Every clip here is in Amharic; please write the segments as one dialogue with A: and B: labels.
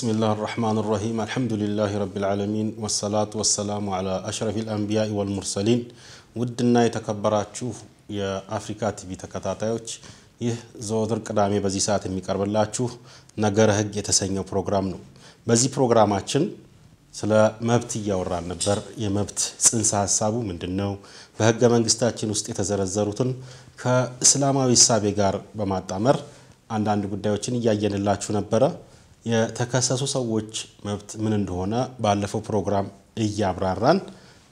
A: بسم الله الرحمن الرحيم الحمد لله رب العالمين والصلاة والسلام على أشرف الأنبياء والمرسلين ودنا شوف يا أفريكا تبي تكتاتيوش ይህ ዘወትር ቅዳሜ በዚህ ሰዓት የሚቀርብላችሁ ነገረ ህግ የተሰኘው ፕሮግራም ነው። በዚህ ፕሮግራማችን ስለ መብት እያወራን ነበር። የመብት ጽንሰ ሀሳቡ ምንድን ነው? በህገ መንግስታችን ውስጥ የተዘረዘሩትን ከእስላማዊ እሳቤ ጋር በማጣመር አንዳንድ ጉዳዮችን እያየንላችሁ ነበረ። የተከሰሱ ሰዎች መብት ምን እንደሆነ ባለፈው ፕሮግራም እያብራራን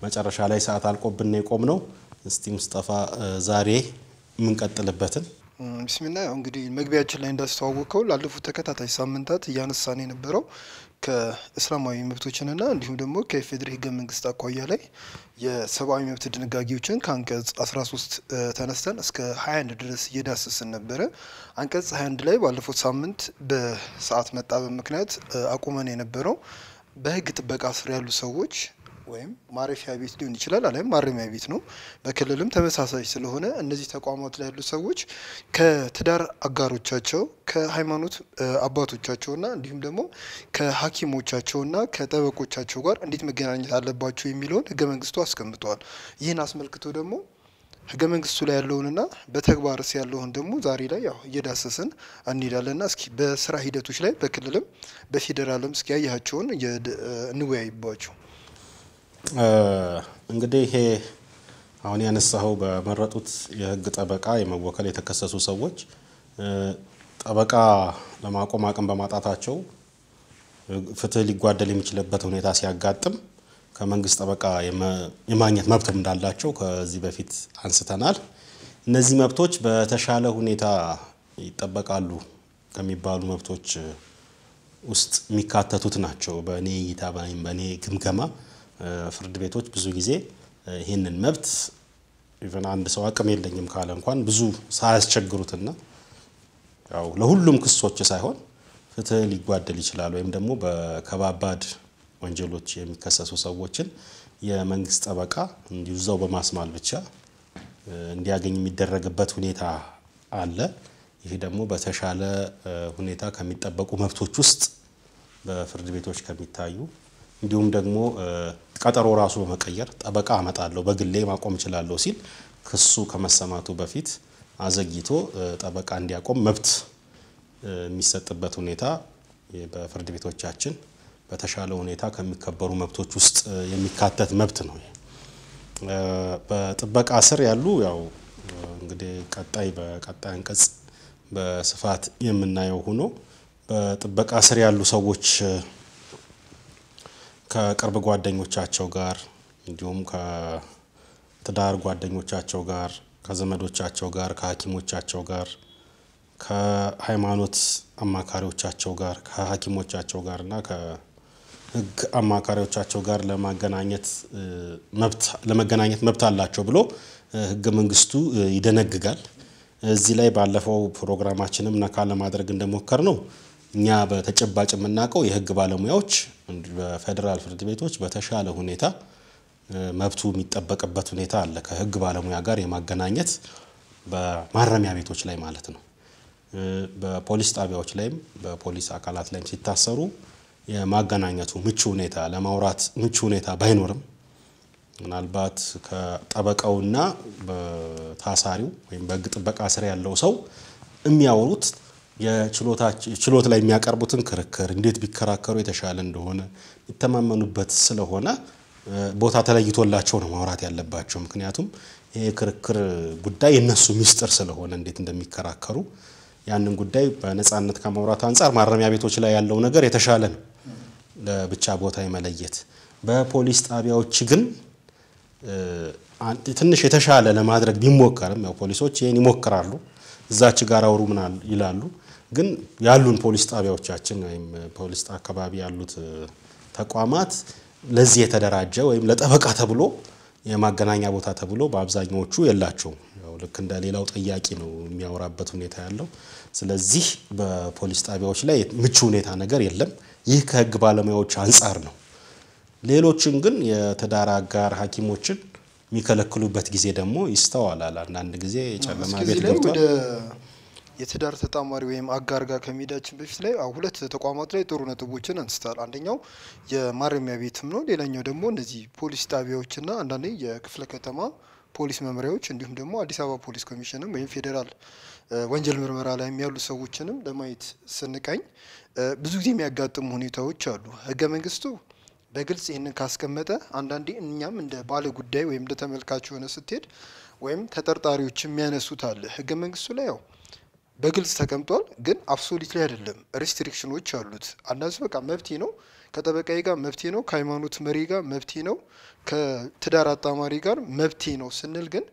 A: መጨረሻ ላይ ሰዓት አልቆብና የቆም ነው። እስቲ ሙስጠፋ ዛሬ የምንቀጥልበትን
B: ብስሚላ እንግዲህ መግቢያችን ላይ እንዳስተዋወቀው ላለፉት ተከታታይ ሳምንታት እያነሳን የነበረው ከእስላማዊ መብቶችንና እንዲሁም ደግሞ ከኢፌዴሪ ህገ መንግስት አኳያ ላይ የሰብአዊ መብት ድንጋጌዎችን ከአንቀጽ 13 ተነስተን እስከ 21 ድረስ እየዳሰስን ነበረ። አንቀጽ 21 ላይ ባለፉት ሳምንት በሰዓት መጣበብ ምክንያት አቁመን የነበረው በህግ ጥበቃ ስር ያሉ ሰዎች ወይም ማረፊያ ቤት ሊሆን ይችላል፣ አለም ማረሚያ ቤት ነው። በክልልም ተመሳሳይ ስለሆነ እነዚህ ተቋማት ላይ ያሉ ሰዎች ከትዳር አጋሮቻቸው ከሃይማኖት አባቶቻቸውና እንዲሁም ደግሞ ከሐኪሞቻቸውና ከጠበቆቻቸው ጋር እንዴት መገናኘት አለባቸው የሚለውን ህገ መንግስቱ አስቀምጠዋል። ይህን አስመልክቶ ደግሞ ህገ መንግስቱ ላይ ያለውንና በተግባርስ ያለውን ደግሞ ዛሬ ላይ ያው እየዳሰስን እንሄዳለንና እስኪ በስራ ሂደቶች ላይ በክልልም በፌዴራልም እስኪ ያያቸውን እንወያይባቸው።
A: እንግዲህ ይሄ አሁን ያነሳኸው በመረጡት የህግ ጠበቃ የመወከል የተከሰሱ ሰዎች ጠበቃ ለማቆም አቅም በማጣታቸው ፍትህ ሊጓደል የሚችልበት ሁኔታ ሲያጋጥም ከመንግስት ጠበቃ የማግኘት መብትም እንዳላቸው ከዚህ በፊት አንስተናል። እነዚህ መብቶች በተሻለ ሁኔታ ይጠበቃሉ ከሚባሉ መብቶች ውስጥ የሚካተቱት ናቸው። በእኔ እይታ በእኔ ግምገማ ፍርድ ቤቶች ብዙ ጊዜ ይህንን መብት ኢቨን አንድ ሰው አቅም የለኝም ካለ እንኳን ብዙ ሳያስቸግሩትና ያው ለሁሉም ክሶች ሳይሆን ፍትህ ሊጓደል ይችላል ወይም ደግሞ በከባባድ ወንጀሎች የሚከሰሱ ሰዎችን የመንግስት ጠበቃ እንዲሁ እዛው በማስማል ብቻ እንዲያገኝ የሚደረግበት ሁኔታ አለ። ይህ ደግሞ በተሻለ ሁኔታ ከሚጠበቁ መብቶች ውስጥ በፍርድ ቤቶች ከሚታዩ እንዲሁም ደግሞ ቀጠሮ ራሱ በመቀየር ጠበቃ አመጣለሁ በግሌ ማቆም እችላለሁ ሲል ክሱ ከመሰማቱ በፊት አዘግይቶ ጠበቃ እንዲያቆም መብት የሚሰጥበት ሁኔታ በፍርድ ቤቶቻችን በተሻለ ሁኔታ ከሚከበሩ መብቶች ውስጥ የሚካተት መብት ነው። በጥበቃ ስር ያሉ ያው እንግዲህ ቀጣይ በቀጣይ አንቀጽ በስፋት የምናየው ሆኖ በጥበቃ ስር ያሉ ሰዎች ከቅርብ ጓደኞቻቸው ጋር እንዲሁም ከትዳር ጓደኞቻቸው ጋር ከዘመዶቻቸው ጋር ከሀኪሞቻቸው ጋር ከሃይማኖት አማካሪዎቻቸው ጋር ከሀኪሞቻቸው ጋር እና ከህግ አማካሪዎቻቸው ጋር ለማገናኘት መብት ለመገናኘት መብት አላቸው ብሎ ህገ መንግስቱ ይደነግጋል። እዚህ ላይ ባለፈው ፕሮግራማችንም ነካ ለማድረግ እንደሞከር ነው እኛ በተጨባጭ የምናውቀው የህግ ባለሙያዎች በፌዴራል ፍርድ ቤቶች በተሻለ ሁኔታ መብቱ የሚጠበቅበት ሁኔታ አለ ከህግ ባለሙያ ጋር የማገናኘት በማረሚያ ቤቶች ላይ ማለት ነው። በፖሊስ ጣቢያዎች ላይም በፖሊስ አካላት ላይም ሲታሰሩ የማገናኘቱ ምቹ ሁኔታ ለማውራት ምቹ ሁኔታ ባይኖርም ምናልባት ከጠበቃውና በታሳሪው ወይም በህግ ጥበቃ ስር ያለው ሰው የሚያወሩት የችሎት ላይ የሚያቀርቡትን ክርክር እንዴት ቢከራከሩ የተሻለ እንደሆነ የሚተማመኑበት ስለሆነ ቦታ ተለይቶላቸው ነው ማውራት ያለባቸው። ምክንያቱም ይሄ የክርክር ጉዳይ የነሱ ሚስጥር ስለሆነ እንዴት እንደሚከራከሩ ያንን ጉዳይ በነፃነት ከማውራት አንጻር ማረሚያ ቤቶች ላይ ያለው ነገር የተሻለ ነው፣ ለብቻ ቦታ የመለየት በፖሊስ ጣቢያዎች ግን ትንሽ የተሻለ ለማድረግ ቢሞከርም ያው ፖሊሶች ይህን ይሞክራሉ። እዛች ጋር አውሩ ምናል ይላሉ። ግን ያሉን ፖሊስ ጣቢያዎቻችን ወይም ፖሊስ አካባቢ ያሉት ተቋማት ለዚህ የተደራጀ ወይም ለጠበቃ ተብሎ የማገናኛ ቦታ ተብሎ በአብዛኛዎቹ የላቸውም። ልክ እንደ ሌላው ጠያቂ ነው የሚያወራበት ሁኔታ ያለው። ስለዚህ በፖሊስ ጣቢያዎች ላይ ምቹ ሁኔታ ነገር የለም። ይህ ከህግ ባለሙያዎች አንጻር ነው። ሌሎችን ግን የትዳር አጋር ሐኪሞችን የሚከለክሉበት ጊዜ ደግሞ ይስተዋላል። አንዳንድ ጊዜ ጨለማ ቤት ገብቷል።
B: የትዳር ተጣማሪ ወይም አጋር ጋር ከመሄዳችን በፊት ላይ ሁለት ተቋማት ላይ ጥሩ ነጥቦችን አንስታል። አንደኛው የማረሚያ ቤትም ነው። ሌላኛው ደግሞ እነዚህ ፖሊስ ጣቢያዎችና አንዳንዴ የክፍለ ከተማ ፖሊስ መምሪያዎች እንዲሁም ደግሞ አዲስ አበባ ፖሊስ ኮሚሽንም ወይም ፌዴራል ወንጀል ምርመራ ላይ ያሉ ሰዎችንም ለማየት ስንቃኝ ብዙ ጊዜ የሚያጋጥሙ ሁኔታዎች አሉ። ህገ መንግስቱ በግልጽ ይህንን ካስቀመጠ አንዳንዴ እኛም እንደ ባለ ጉዳይ ወይም እንደ ተመልካች የሆነ ስትሄድ ወይም ተጠርጣሪዎች የሚያነሱት አለ ህገ መንግስቱ ላይ ያው በግልጽ ተቀምጧል። ግን አብሶሊትሊ አይደለም፣ ሪስትሪክሽኖች አሉት። አንዳንስ በቃ መብቴ ነው ከጠበቃዬ ጋር መብቴ ነው፣ ከሃይማኖት መሪ ጋር መብቴ ነው፣ ከትዳር አጣማሪ ጋር መብቴ ነው ስንል ግን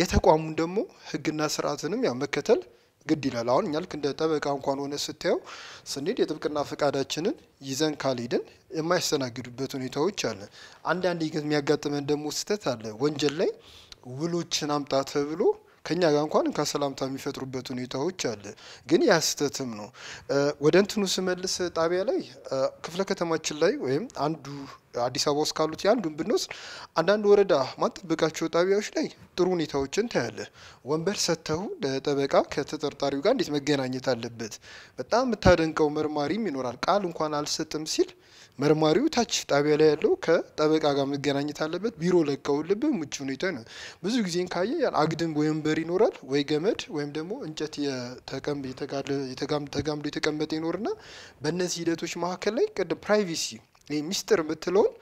B: የተቋሙን ደግሞ ህግና ስርዓትንም ያ መከተል ግድ ይላል። አሁን እኛ ልክ እንደ ጠበቃ እንኳን ሆነ ስታየው ስንሄድ የጥብቅና ፈቃዳችንን ይዘን ካልሄድን የማያስተናግዱበት ሁኔታዎች አለ። አንዳንድ የሚያጋጥመን ደግሞ ስህተት አለ። ወንጀል ላይ ውሎችን አምጣ ተብሎ ከኛ ጋር እንኳን እንካ ሰላምታ የሚፈጥሩበት ሁኔታዎች አለ። ግን ያ ስህተትም ነው። ወደ እንትኑ ስመልስ ጣቢያ ላይ ክፍለ ከተማችን ላይ ወይም አንዱ አዲስ አበባ ውስጥ ካሉት የአንዱን ብንወስድ አንዳንድ ወረዳ ማጠበቃቸው ጣቢያዎች ላይ ጥሩ ሁኔታዎችን ታያለ። ወንበር ሰጥተው ለጠበቃ ከተጠርጣሪው ጋር እንዴት መገናኘት አለበት። በጣም የምታደንቀው መርማሪም ይኖራል። ቃል እንኳን አልሰጥም ሲል መርማሪው ታች ጣቢያ ላይ ያለው ከጠበቃ ጋር መገናኘት አለበት። ቢሮ ለቀው ልብ ምቹ ሁኔታ ነው። ብዙ ጊዜን ካየ አግድም ወንበር ይኖራል ወይ ገመድ ወይም ደግሞ እንጨት ተጋምዶ የተቀመጠ ይኖርና በእነዚህ ሂደቶች መካከል ላይ ቅድም ፕራይቬሲ ሚስጥር የምትለውን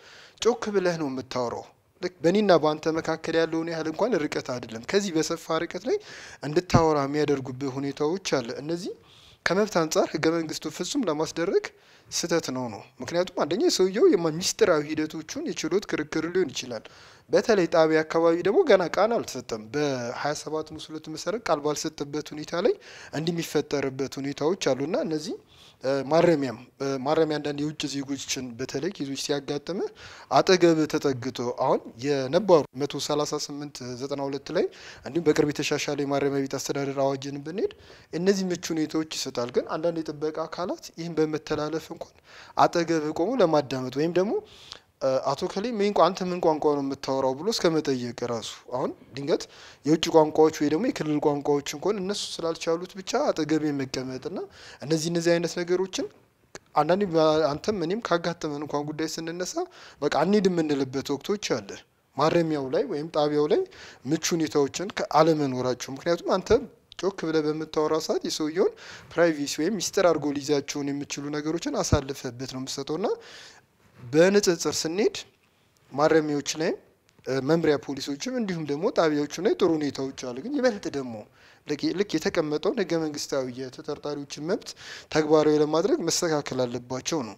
B: ጮክ ብለህ ነው የምታወራው። ልክ በእኔና በአንተ መካከል ያለውን ያህል እንኳን ርቀት አይደለም። ከዚህ በሰፋ ርቀት ላይ እንድታወራ የሚያደርጉብህ ሁኔታዎች አለ። እነዚህ ከመብት አንጻር ህገ መንግስቱ ፍጹም ለማስደረግ ስህተት ነው ነው። ምክንያቱም አንደኛ ሰውየው ሚስጥራዊ ሂደቶቹን የችሎት ክርክር ሊሆን ይችላል። በተለይ ጣቢያ አካባቢ ደግሞ ገና ቃል አልተሰጠም። በ27 ንዑስ መሰረት ቃል ባልሰጠበት ሁኔታ ላይ እንዲህ የሚፈጠርበት ሁኔታዎች አሉና እነዚህ ማረሚያም ማረሚያ አንዳንድ የውጭ ዜጎችን በተለይ ኬዞች ሲያጋጥም አጠገብ ተጠግቶ አሁን የነባሩ 13892 ላይ እንዲሁም በቅርብ የተሻሻለ የማረሚያ ቤት አስተዳደር አዋጅን ብንሄድ እነዚህ ምቹ ሁኔታዎች ይሰጣል። ግን አንዳንድ የጥበቃ አካላት ይህን በመተላለፍ እንኳን አጠገብ ቆሞ ለማዳመጥ ወይም ደግሞ አቶ ከሌ ምን አንተ ምን ቋንቋ ነው የምታወራው ብሎ እስከ መጠየቅ ራሱ አሁን ድንገት የውጭ ቋንቋዎች ወይ ደግሞ የክልል ቋንቋዎች እንኳን እነሱ ስላልቻሉት ብቻ አጠገቤ መቀመጥና እነዚህ እነዚህ አይነት ነገሮችን አንዳንዴ አንተም እኔም ካጋጠመን እንኳን ጉዳይ ስንነሳ በቃ አንሄድ የምንልበት ወቅቶች አለ። ማረሚያው ላይ ወይም ጣቢያው ላይ ምቹ ሁኔታዎችን አለመኖራቸው ምክንያቱም አንተ ጮክ ብለህ በምታወራ ሰዓት የሰውየውን ፕራይቬሲ ወይም ሚስጥር አድርጎ ሊይዛቸውን የምችሉ ነገሮችን አሳልፈበት ነው ና በንጽጽር ስንሄድ ማረሚያዎች ላይ መምሪያ ፖሊሶችም እንዲሁም ደግሞ ጣቢያዎቹ ላይ ጥሩ ሁኔታዎች አሉ። ግን ይበልጥ ደግሞ ልክ የተቀመጠውን ህገ መንግስታዊ የተጠርጣሪዎችን መብት ተግባራዊ ለማድረግ መስተካከል አለባቸው ነው።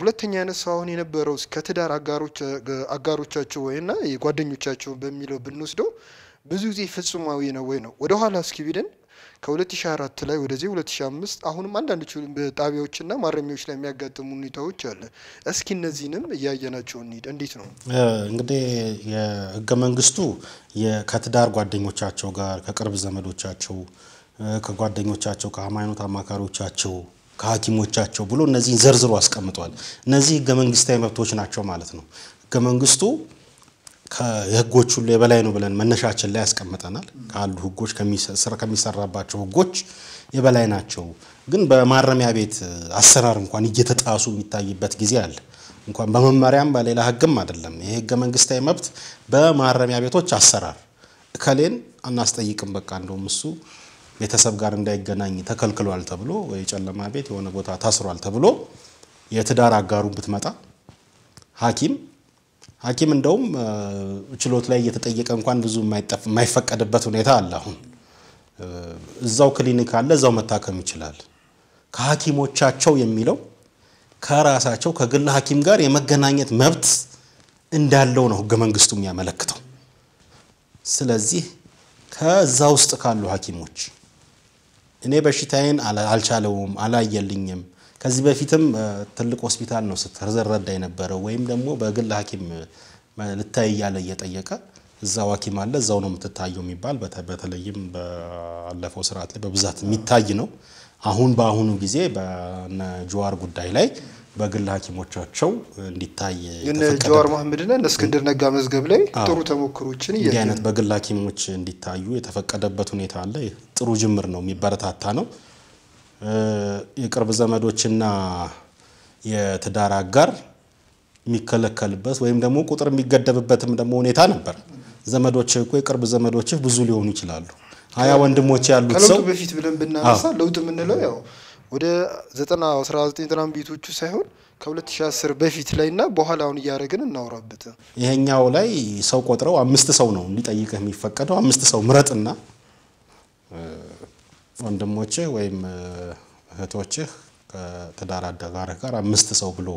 B: ሁለተኛ ያነሳ አሁን የነበረው ከትዳር አጋሮቻቸው ወይና የጓደኞቻቸው በሚለው ብንወስደው ብዙ ጊዜ ፍጹማዊ ነው ወይ ነው ወደኋላ እስኪ ቢደን ከ2004 ላይ ወደዚህ 2005 አሁንም አንዳንድ ጣቢያዎችና ማረሚያዎች ላይ የሚያጋጥሙ ሁኔታዎች አለ። እስኪ እነዚህንም እያየናቸው እንሂድ። እንዴት ነው
A: እንግዲህ የህገ መንግስቱ ከትዳር ጓደኞቻቸው ጋር ከቅርብ ዘመዶቻቸው ከጓደኞቻቸው ከሃይማኖት አማካሪዎቻቸው ከሐኪሞቻቸው ብሎ እነዚህን ዘርዝሮ አስቀምጧል። እነዚህ ህገ መንግስታዊ መብቶች ናቸው ማለት ነው። ህገ መንግስቱ ከህጎች ሁሉ የበላይ ነው ብለን መነሻችን ላይ ያስቀምጠናል። ካሉ ህጎች ስራ ከሚሰራባቸው ህጎች የበላይ ናቸው። ግን በማረሚያ ቤት አሰራር እንኳን እየተጣሱ የሚታይበት ጊዜ አለ። እንኳን በመመሪያም በሌላ ህግም አይደለም። ይሄ ህገ መንግስታዊ መብት በማረሚያ ቤቶች አሰራር እከሌን አናስጠይቅም፣ በቃ እንደውም እሱ ቤተሰብ ጋር እንዳይገናኝ ተከልክሏል ተብሎ ወይ ጨለማ ቤት የሆነ ቦታ ታስሯል ተብሎ የትዳር አጋሩ ብትመጣ ሐኪም ሐኪም እንደውም ችሎት ላይ እየተጠየቀ እንኳን ብዙ የማይፈቀድበት ሁኔታ አለ። አሁን እዛው ክሊኒክ አለ፣ እዛው መታከም ይችላል። ከሐኪሞቻቸው የሚለው ከራሳቸው ከግል ሐኪም ጋር የመገናኘት መብት እንዳለው ነው ህገ መንግስቱ የሚያመለክተው። ስለዚህ ከዛ ውስጥ ካሉ ሐኪሞች እኔ በሽታዬን አልቻለውም፣ አላየልኝም ከዚህ በፊትም ትልቅ ሆስፒታል ነው ስትረዳ የነበረው ወይም ደግሞ በግል ሐኪም ልታይ እያለ እየጠየቀ እዛው ሐኪም አለ እዛው ነው የምትታየው የሚባል በተለይም ባለፈው ስርዓት ላይ በብዛት የሚታይ ነው። አሁን በአሁኑ ጊዜ በነ ጉዳይ ላይ በግል ሐኪሞቻቸው እንዲታይ ጀዋር መሐመድና እስክንድር ነጋ መዝገብ ላይ ጥሩ
B: ተሞክሮችን እንዲህ አይነት
A: በግል ሐኪሞች እንዲታዩ የተፈቀደበት ሁኔታ አለ። ጥሩ ጅምር ነው፣ የሚበረታታ ነው። የቅርብ ዘመዶችና የትዳር አጋር የሚከለከልበት ወይም ደግሞ ቁጥር የሚገደብበትም ደግሞ ሁኔታ ነበር። ዘመዶች እኮ የቅርብ ዘመዶች ብዙ ሊሆኑ ይችላሉ። ሀያ ወንድሞች ያሉት ሰው ከለውጡ
B: በፊት ብለን ብናነሳ ለውጥ የምንለው ያው ወደ 19 ቤቶቹ ሳይሆን ከ2010 በፊት ላይ እና በኋላ አሁን እያደረግን እናውራበት።
A: ይሄኛው ላይ ሰው ቆጥረው አምስት ሰው ነው እንዲጠይቅህ የሚፈቀደው። አምስት ሰው ምረጥና ወንድሞችህ ወይም እህቶችህ ከትዳር አጋርህ ጋር አምስት ሰው ብሎ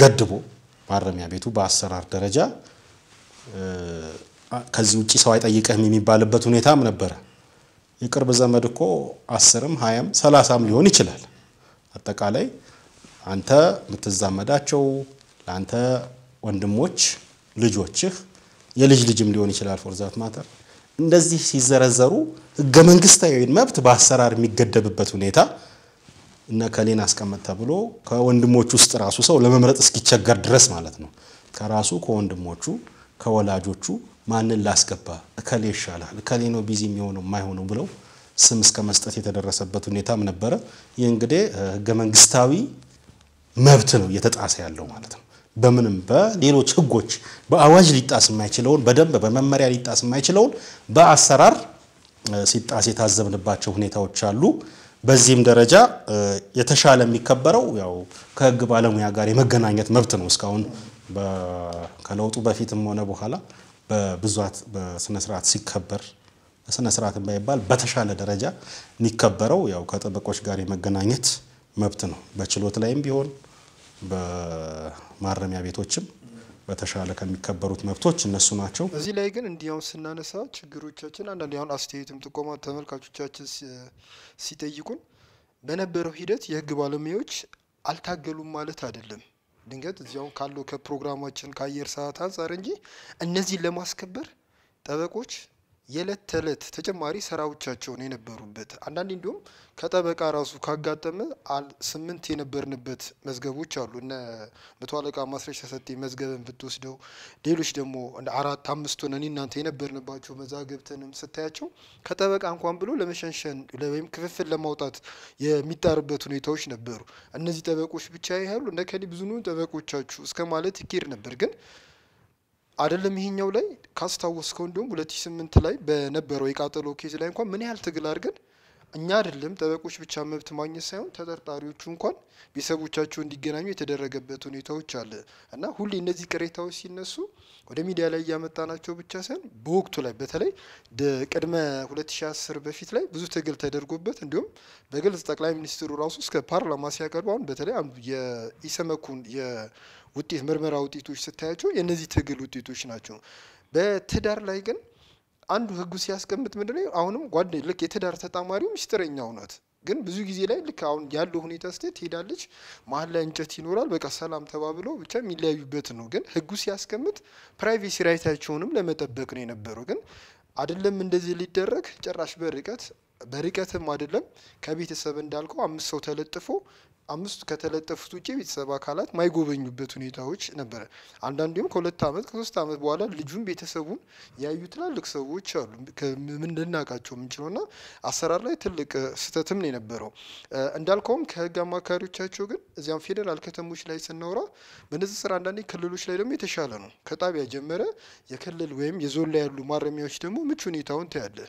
A: ገድቦ ማረሚያ ቤቱ በአሰራር ደረጃ ከዚህ ውጭ ሰው አይጠይቅህም የሚባልበት ሁኔታም ነበረ። የቅርብ ዘመድ እኮ አስርም ሀያም ሰላሳም ሊሆን ይችላል። አጠቃላይ አንተ የምትዛመዳቸው ለአንተ ወንድሞች ልጆችህ የልጅ ልጅም ሊሆን ይችላል ፎርዛት ማተር እንደዚህ ሲዘረዘሩ ህገ መንግስታዊ መብት በአሰራር የሚገደብበት ሁኔታ እነ ከሌን አስቀምጥ ተብሎ ከወንድሞቹ ውስጥ ራሱ ሰው ለመምረጥ እስኪቸገር ድረስ ማለት ነው። ከራሱ ከወንድሞቹ ከወላጆቹ ማንን ላስገባ እከሌ ይሻላል፣ እከሌ ነው ቢዚ የሚሆነው የማይሆነው ብለው ስም እስከ መስጠት የተደረሰበት ሁኔታም ነበረ። ይህ እንግዲህ ህገ መንግስታዊ መብት ነው እየተጣሰ ያለው ማለት ነው። በምንም በሌሎች ህጎች በአዋጅ ሊጣስ የማይችለውን በደንብ በመመሪያ ሊጣስ የማይችለውን በአሰራር ሲጣስ የታዘብንባቸው ሁኔታዎች አሉ። በዚህም ደረጃ የተሻለ የሚከበረው ያው ከህግ ባለሙያ ጋር የመገናኘት መብት ነው። እስካሁን ከለውጡ በፊትም ሆነ በኋላ በብዛት በስነስርዓት ሲከበር ስነስርዓትን ባይባል በተሻለ ደረጃ የሚከበረው ያው ከጠበቆች ጋር የመገናኘት መብት ነው። በችሎት ላይም ቢሆን በማረሚያ ቤቶችም በተሻለ ከሚከበሩት መብቶች እነሱ ናቸው።
B: እዚህ ላይ ግን እንዲያውም ስናነሳ ችግሮቻችን አንዳንድ አሁን አስተያየትም ጥቆማ ተመልካቾቻችን ሲጠይቁን በነበረው ሂደት የህግ ባለሙያዎች አልታገሉም ማለት አይደለም። ድንገት እዚያውም ካለው ከፕሮግራማችን ከአየር ሰዓት አንጻር እንጂ እነዚህን ለማስከበር ጠበቆች የዕለት ተዕለት ተጨማሪ ስራዎቻቸውን የነበሩበት አንዳንድ እንዲሁም ከጠበቃ ራሱ ካጋጠመ ስምንት የነበርንበት መዝገቦች አሉ። እነ መቶ አለቃ ማስረሻ ሰጤ መዝገብን ብትወስደው ሌሎች ደግሞ አራት አምስቱን እኔ እናንተ የነበርንባቸው መዛግብትንም ስታያቸው ከጠበቃ እንኳን ብሎ ለመሸንሸን ወይም ክፍፍል ለማውጣት የሚጣርበት ሁኔታዎች ነበሩ። እነዚህ ጠበቆች ብቻ ያሉ እነ ከሌ ብዙ ጠበቆቻችሁ እስከ ማለት ይኬድ ነበር ግን አይደለም ይሄኛው ላይ ካስታወስከው እንደውም 2008 ላይ በነበረው የቃጠሎ ኬዝ ላይ እንኳን ምን ያህል ትግል አድርገን እኛ አይደለም ጠበቆች ብቻ መብት ማግኘት ሳይሆን ተጠርጣሪዎቹ እንኳን ቤተሰቦቻቸው እንዲገናኙ የተደረገበት ሁኔታዎች አለ እና ሁሌ እነዚህ ቅሬታዎች ሲነሱ ወደ ሚዲያ ላይ እያመጣናቸው ብቻ ሳይሆን በወቅቱ ላይ በተለይ ቅድመ 2010 በፊት ላይ ብዙ ትግል ተደርጎበት እንዲሁም በግልጽ ጠቅላይ ሚኒስትሩ ራሱ እስከ ፓርላማ ሲያቀርቡ አሁን በተለይ የኢሰመኩን የውጤት ምርመራ ውጤቶች ስታያቸው የእነዚህ ትግል ውጤቶች ናቸው። በትዳር ላይ ግን አንዱ ህጉ ሲያስቀምጥ ምድነ አሁንም ጓደኝ ልክ የትዳር ተጣማሪው ሚስጥረኛው ናት። ግን ብዙ ጊዜ ላይ ልክ አሁን ያለው ሁኔታ ስቴት ትሄዳለች፣ መሀል ላይ እንጨት ይኖራል። በቃ ሰላም ተባብለው ብቻ የሚለያዩበት ነው። ግን ህጉ ሲያስቀምጥ ፕራይቬሲ ራይታቸውንም ለመጠበቅ ነው የነበረው። ግን አይደለም እንደዚህ ሊደረግ ጭራሽ በርቀት በርቀትም አይደለም ከቤተሰብ እንዳልከው አምስት ሰው ተለጥፎ አምስቱ ከተለጠፉት ውጭ የቤተሰብ አካላት ማይጎበኙበት ሁኔታዎች ነበረ። አንዳንዴም ከሁለት ዓመት ከሶስት ዓመት በኋላ ልጁን ቤተሰቡን ያዩ ትላልቅ ሰዎች አሉ። ምን ልናውቃቸው የምንችለው ና አሰራር ላይ ትልቅ ስህተትም ነው የነበረው። እንዳልከውም ከህግ አማካሪዎቻቸው ግን እዚያም ፌዴራል ከተሞች ላይ ስናወራ በነዚህ ስራ አንዳንዴ ክልሎች ላይ ደግሞ የተሻለ ነው። ከጣቢያ ጀመረ የክልል ወይም የዞን ላይ ያሉ ማረሚያዎች ደግሞ ምቹ ሁኔታውን ታያለ።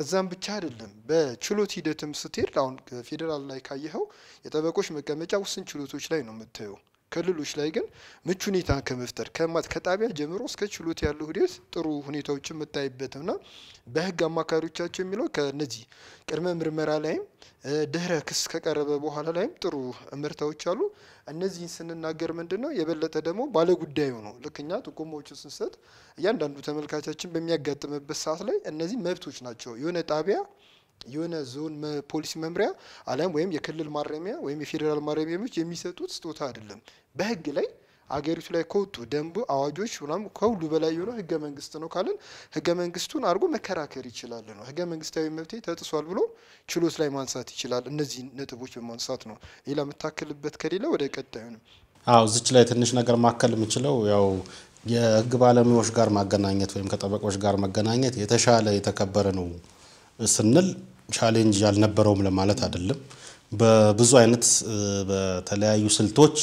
B: እዛም ብቻ አይደለም በችሎት ሂደትም ስትሄድ አሁን ፌዴራል ላይ ካየኸው የጠበቆች መቀመጫ ውስን ችሎቶች ላይ ነው የምታየው። ክልሎች ላይ ግን ምቹ ሁኔታ ከመፍጠር ከማት ከጣቢያ ጀምሮ እስከ ችሎት ያለ ሂደት ጥሩ ሁኔታዎች የምታይበትና በህግ አማካሪዎቻቸው የሚለው ከነዚህ ቅድመ ምርመራ ላይም ድህረ ክስ ከቀረበ በኋላ ላይም ጥሩ ምርታዎች አሉ። እነዚህን ስንናገር ምንድን ነው የበለጠ ደግሞ ባለጉዳዩ ነው። ልክ እኛ ስንሰጥ እያንዳንዱ ተመልካቻችን በሚያጋጥምበት ሰዓት ላይ እነዚህ መብቶች ናቸው የሆነ ጣቢያ የሆነ ዞን ፖሊሲ መምሪያ አለም ወይም የክልል ማረሚያ ወይም የፌዴራል ማረሚያዎች የሚሰጡት ስጦታ አይደለም። በህግ ላይ አገሪቱ ላይ ከወጡ ደንቡ፣ አዋጆች ምናምን ከሁሉ በላይ የሆነ ህገ መንግስት ነው ካልን ህገ መንግስቱን አድርጎ መከራከር ይችላል ነው። ህገ መንግስታዊ መብቴ ተጥሷል ብሎ ችሎት ላይ ማንሳት ይችላል። እነዚህ ነጥቦች በማንሳት ነው። ሌላ የምታክልበት ከሌለ ወደ ቀጣዩ ነው።
A: አዎ እዚች ላይ ትንሽ ነገር ማከል የምችለው ያው የህግ ባለሙያዎች ጋር ማገናኘት ወይም ከጠበቆች ጋር መገናኘት የተሻለ የተከበረ ነው ስንል ቻሌንጅ ያልነበረውም ለማለት አይደለም። በብዙ አይነት በተለያዩ ስልቶች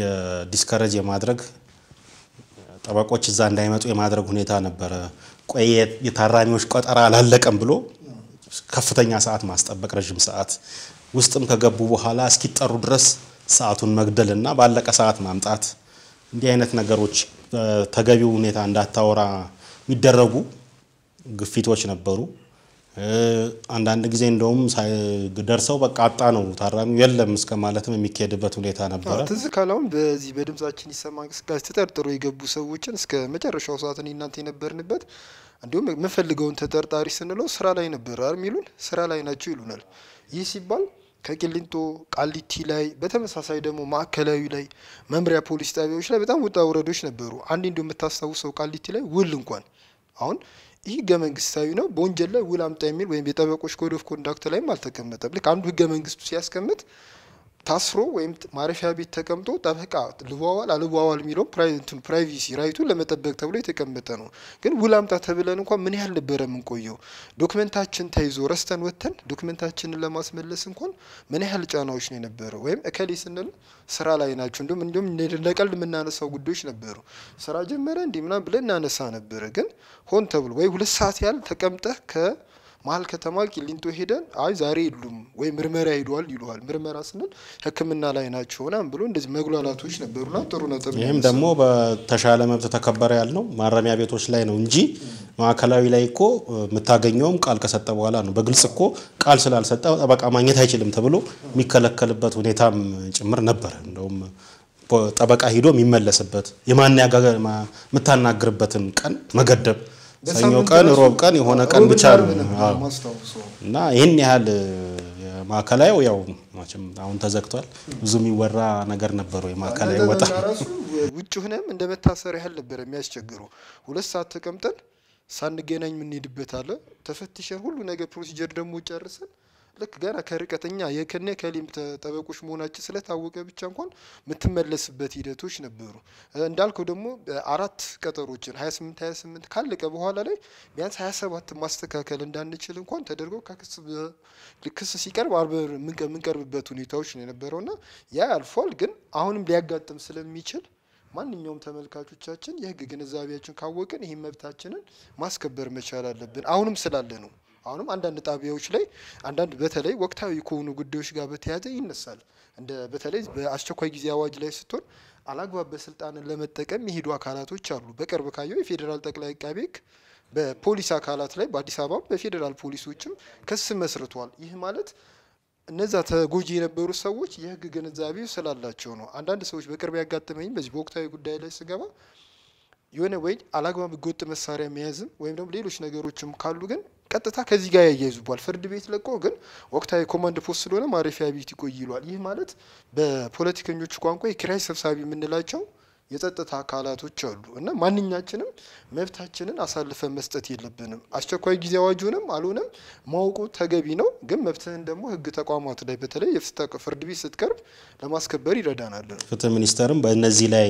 A: የዲስከረጅ የማድረግ ጠበቆች እዛ እንዳይመጡ የማድረግ ሁኔታ ነበረ። ቆይ የታራሚዎች ቆጠራ አላለቀም ብሎ ከፍተኛ ሰዓት ማስጠበቅ፣ ረዥም ሰዓት ውስጥም ከገቡ በኋላ እስኪጠሩ ድረስ ሰዓቱን መግደል እና ባለቀ ሰዓት ማምጣት እንዲህ አይነት ነገሮች ተገቢው ሁኔታ እንዳታወራ የሚደረጉ ግፊቶች ነበሩ። አንዳንድ ጊዜ እንደውም ደርሰው በቃ አጣ ነው ታራሚ የለም እስከ ማለትም የሚካሄድበት ሁኔታ ነበረ።
B: ትዝ ካለውን በዚህ በድምጻችን ይሰማ እንቅስቃሴ ተጠርጥሮ የገቡ ሰዎችን እስከ መጨረሻው ሰዓት እናንተ የነበርንበት እንዲሁም የምፈልገውን ተጠርጣሪ ስንለው ስራ ላይ ነበር የሚሉን፣ ስራ ላይ ናቸው ይሉናል። ይህ ሲባል ከቂሊንጦ ቃሊቲ ላይ በተመሳሳይ ደግሞ ማዕከላዊ ላይ መምሪያ ፖሊስ ጣቢያዎች ላይ በጣም ውጣ ውረዶች ነበሩ። አንድ እንደው የምታስታውሰው ቃሊቲ ላይ ውል እንኳን አሁን ይህ ህገ መንግስታዊ ነው። በወንጀል ላይ ውል አምጣ የሚል ወይም የጠበቆች ኮድ ኦፍ ኮንዳክት ላይም አልተቀመጠም። ልክ አንዱ ህገ መንግስቱ ሲያስቀምጥ ታስሮ ወይም ማረፊያ ቤት ተቀምጦ ጠበቃ ልዋዋል አልዋዋል የሚለው ፕራይቬሲ ራይቱን ለመጠበቅ ተብሎ የተቀመጠ ነው። ግን ውል አምጣ ተብለን እንኳን ምን ያህል ነበረ የምንቆየው? ዶክመንታችን ተይዞ ረስተን ወጥተን ዶክመንታችንን ለማስመለስ እንኳን ምን ያህል ጫናዎች ነው የነበረው? ወይም እከሌ ስንል ስራ ላይ ናቸው፣ እንዲሁም እንዲሁም ለቀልድ የምናነሳው ጉዳዮች ነበሩ። ስራ ጀመረ እንዲህ ምናምን ብለን እናነሳ ነበረ። ግን ሆን ተብሎ ወይ ሁለት ሰዓት ያህል ተቀምጠህ ከ መሀል ከተማ ቂሊንጦ ሄደን አይ ዛሬ የሉም ወይ ምርመራ ሄደዋል ይሉሃል። ምርመራ ስንል ሕክምና ላይ ናቸው ምናምን ብሎ እንደዚህ መጉላላቶች ነበሩና ጥሩ ነጥብ። ይህም ደግሞ
A: በተሻለ መብት ተከበረ ያልነው ማረሚያ ቤቶች ላይ ነው እንጂ ማዕከላዊ ላይ እኮ የምታገኘውም ቃል ከሰጠ በኋላ ነው። በግልጽ እኮ ቃል ስላልሰጠ ጠበቃ ማግኘት አይችልም ተብሎ የሚከለከልበት ሁኔታም ጭምር ነበረ። እንደውም ጠበቃ ሂዶ የሚመለስበት የማናገር የምታናግርበትን ቀን መገደብ ሰኞ ቀን፣ ሮብ ቀን የሆነ ቀን ብቻ ነው እና ይህን ያህል ማዕከላዊ ያው መቼም አሁን ተዘግቷል። ብዙ የሚወራ ነገር ነበሩ። የማዕከላዊ ወጣ
B: ውጭ ሆነም እንደ መታሰር ያህል ነበር የሚያስቸግረው። ሁለት ሰዓት ተቀምጠን ሳንገናኝ የምንሄድበት አለ። ተፈትሸን ሁሉ ነገር ፕሮሲጀር ደግሞ ጨርሰን ልክ ገና ከርቀተኛ እኛ የከነ ከሊም ጠበቆች መሆናችን ስለታወቀ ብቻ እንኳን የምትመለስበት ሂደቶች ነበሩ። እንዳልከው ደግሞ አራት ቀጠሮችን 28 28 ካለቀ በኋላ ላይ ቢያንስ 27 ማስተካከል እንዳንችል እንኳን ተደርጎ ክስ ሲቀርብ የምንቀርብበት ሁኔታዎች ነው የነበረውና ያ ያልፏል። ግን አሁንም ሊያጋጥም ስለሚችል ማንኛውም ተመልካቾቻችን የህግ ግንዛቤያችን ካወቅን ይህን መብታችንን ማስከበር መቻል አለብን አሁንም ስላለ ነው። አሁንም አንዳንድ ጣቢያዎች ላይ አንዳንድ በተለይ ወቅታዊ ከሆኑ ጉዳዮች ጋር በተያያዘ ይነሳል። እንደ በተለይ በአስቸኳይ ጊዜ አዋጅ ላይ ስትሆን አላግባብ በስልጣንን ለመጠቀም የሄዱ አካላቶች አሉ። በቅርብ ካየው የፌዴራል ጠቅላይ አቃቤ ሕግ በፖሊስ አካላት ላይ በአዲስ አበባ በፌዴራል ፖሊሶችም ክስ መስርቷል። ይህ ማለት እነዛ ተጎጂ የነበሩ ሰዎች የህግ ግንዛቤ ስላላቸው ነው። አንዳንድ ሰዎች በቅርብ ያጋጠመኝ በዚህ በወቅታዊ ጉዳይ ላይ ስገባ የሆነ ወይ አላግባብ ህገወጥ መሳሪያ መያዝም ወይም ደግሞ ሌሎች ነገሮችም ካሉ ግን ቀጥታ ከዚህ ጋር ያያይዙቧል። ፍርድ ቤት ለቆ ግን ወቅታዊ ኮማንድ ፖስት ስለሆነ ማረፊያ ቤት ይቆይ ይሏል። ይህ ማለት በፖለቲከኞች ቋንቋ የኪራይ ሰብሳቢ የምንላቸው የጸጥታ አካላቶች አሉ እና ማንኛችንም መብታችንን አሳልፈን መስጠት የለብንም። አስቸኳይ ጊዜ አዋጁንም አልሆነም ማወቁ ተገቢ ነው፣ ግን መብትህን ደግሞ ህግ ተቋማት ላይ በተለይ የፍትህ ፍርድ ቤት ስትቀርብ ለማስከበር ይረዳናል።
A: ፍትህ ሚኒስቴርም በእነዚህ ላይ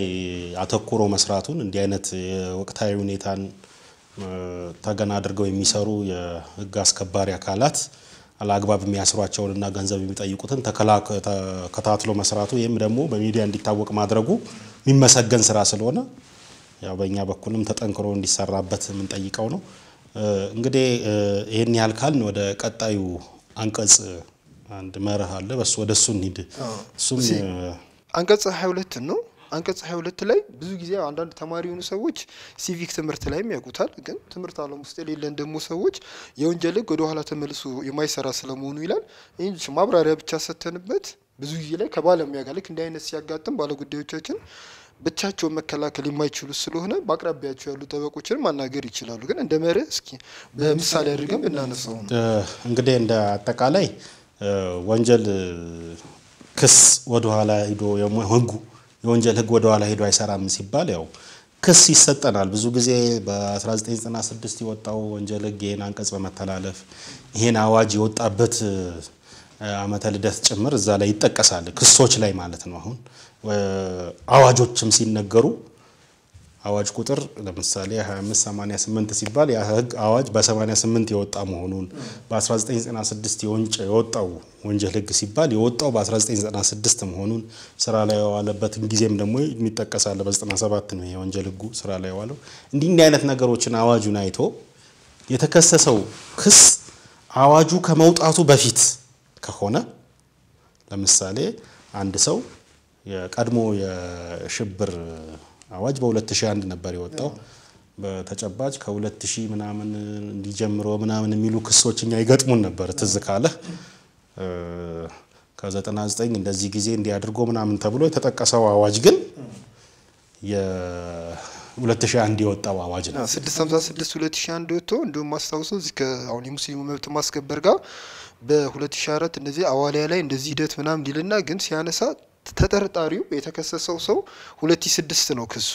A: አተኩሮ መስራቱን እንዲህ አይነት ወቅታዊ ሁኔታን ተገና አድርገው የሚሰሩ የህግ አስከባሪ አካላት አላግባብ የሚያስሯቸውንና ገንዘብ የሚጠይቁትን ተከታትሎ መስራቱ ይህም ደግሞ በሚዲያ እንዲታወቅ ማድረጉ የሚመሰገን ስራ ስለሆነ ያው በእኛ በኩልም ተጠንክሮ እንዲሰራበት የምንጠይቀው ነው። እንግዲህ ይህን ያህል ካልን ወደ ቀጣዩ አንቀጽ አንድ መርህ አለ፣ በሱ ወደ እሱ እንሂድ። እሱም
B: አንቀጽ 22 ነው። አንቀጽ 22 ላይ ብዙ ጊዜ አንዳንድ ተማሪ የሆኑ ሰዎች ሲቪክ ትምህርት ላይም ያውቁታል። ግን ትምህርት አለም ውስጥ የሌለን ደግሞ ሰዎች የወንጀል ህግ ወደኋላ ተመልሶ የማይሰራ ስለመሆኑ ይላል። ይህ ማብራሪያ ብቻ ሰተንበት ብዙ ጊዜ ላይ ከባለሙያ ጋር ልክ እንዲህ አይነት ሲያጋጥም ባለጉዳዮቻችን ብቻቸውን መከላከል የማይችሉ ስለሆነ በአቅራቢያቸው ያሉ ጠበቆችን ማናገር ይችላሉ። ግን እንደ መርህ እስኪ በምሳሌ አድርገን ብናነሳው
A: ነው። እንግዲህ እንደ አጠቃላይ ወንጀል ክስ ወደኋላ ሂዶ ህጉ የወንጀል ህግ ወደ ኋላ ሄዶ አይሰራም ሲባል ያው ክስ ይሰጠናል። ብዙ ጊዜ በ1996 የወጣው ወንጀል ህግ ይህን አንቀጽ በመተላለፍ ይህን አዋጅ የወጣበት አመተ ልደት ጭምር እዛ ላይ ይጠቀሳል። ክሶች ላይ ማለት ነው። አሁን አዋጆችም ሲነገሩ አዋጅ ቁጥር ለምሳሌ 2588 ሲባል ያ ህግ አዋጅ በ88 የወጣ መሆኑን በ1996 የወንጭ የወጣው ወንጀል ህግ ሲባል የወጣው በ1996 መሆኑን ስራ ላይ የዋለበትን ጊዜም ደግሞ የሚጠቀሳለ በ97 ነው የወንጀል ህጉ ስራ ላይ የዋለው። እንዲህ እንዲህ አይነት ነገሮችን አዋጁን አይቶ የተከሰሰው ክስ አዋጁ ከመውጣቱ በፊት ከሆነ ለምሳሌ አንድ ሰው የቀድሞ የሽብር አዋጅ በ2001 ነበር የወጣው። በተጨባጭ ከ2000 ምናምን እንዲጀምሮ ምናምን የሚሉ ክሶች እኛ ይገጥሙን ነበር ትዝ ካለ ከ99 እንደዚህ ጊዜ እንዲያድርጎ ምናምን ተብሎ የተጠቀሰው አዋጅ ግን የ2001 የወጣው አዋጅ ነው።
B: 656 2001 ወጥቶ እንዲሁም ማስታውሰው እዚህ ከአሁን የሙስሊሙ መብት ማስከበር ጋር በ2004 እንደዚህ አዋሊያ ላይ እንደዚህ ሂደት ምናምን ሊልና ግን ሲያነሳ ተጠርጣሪው የተከሰሰው ሰው 2006 ስድስት ነው ክሱ።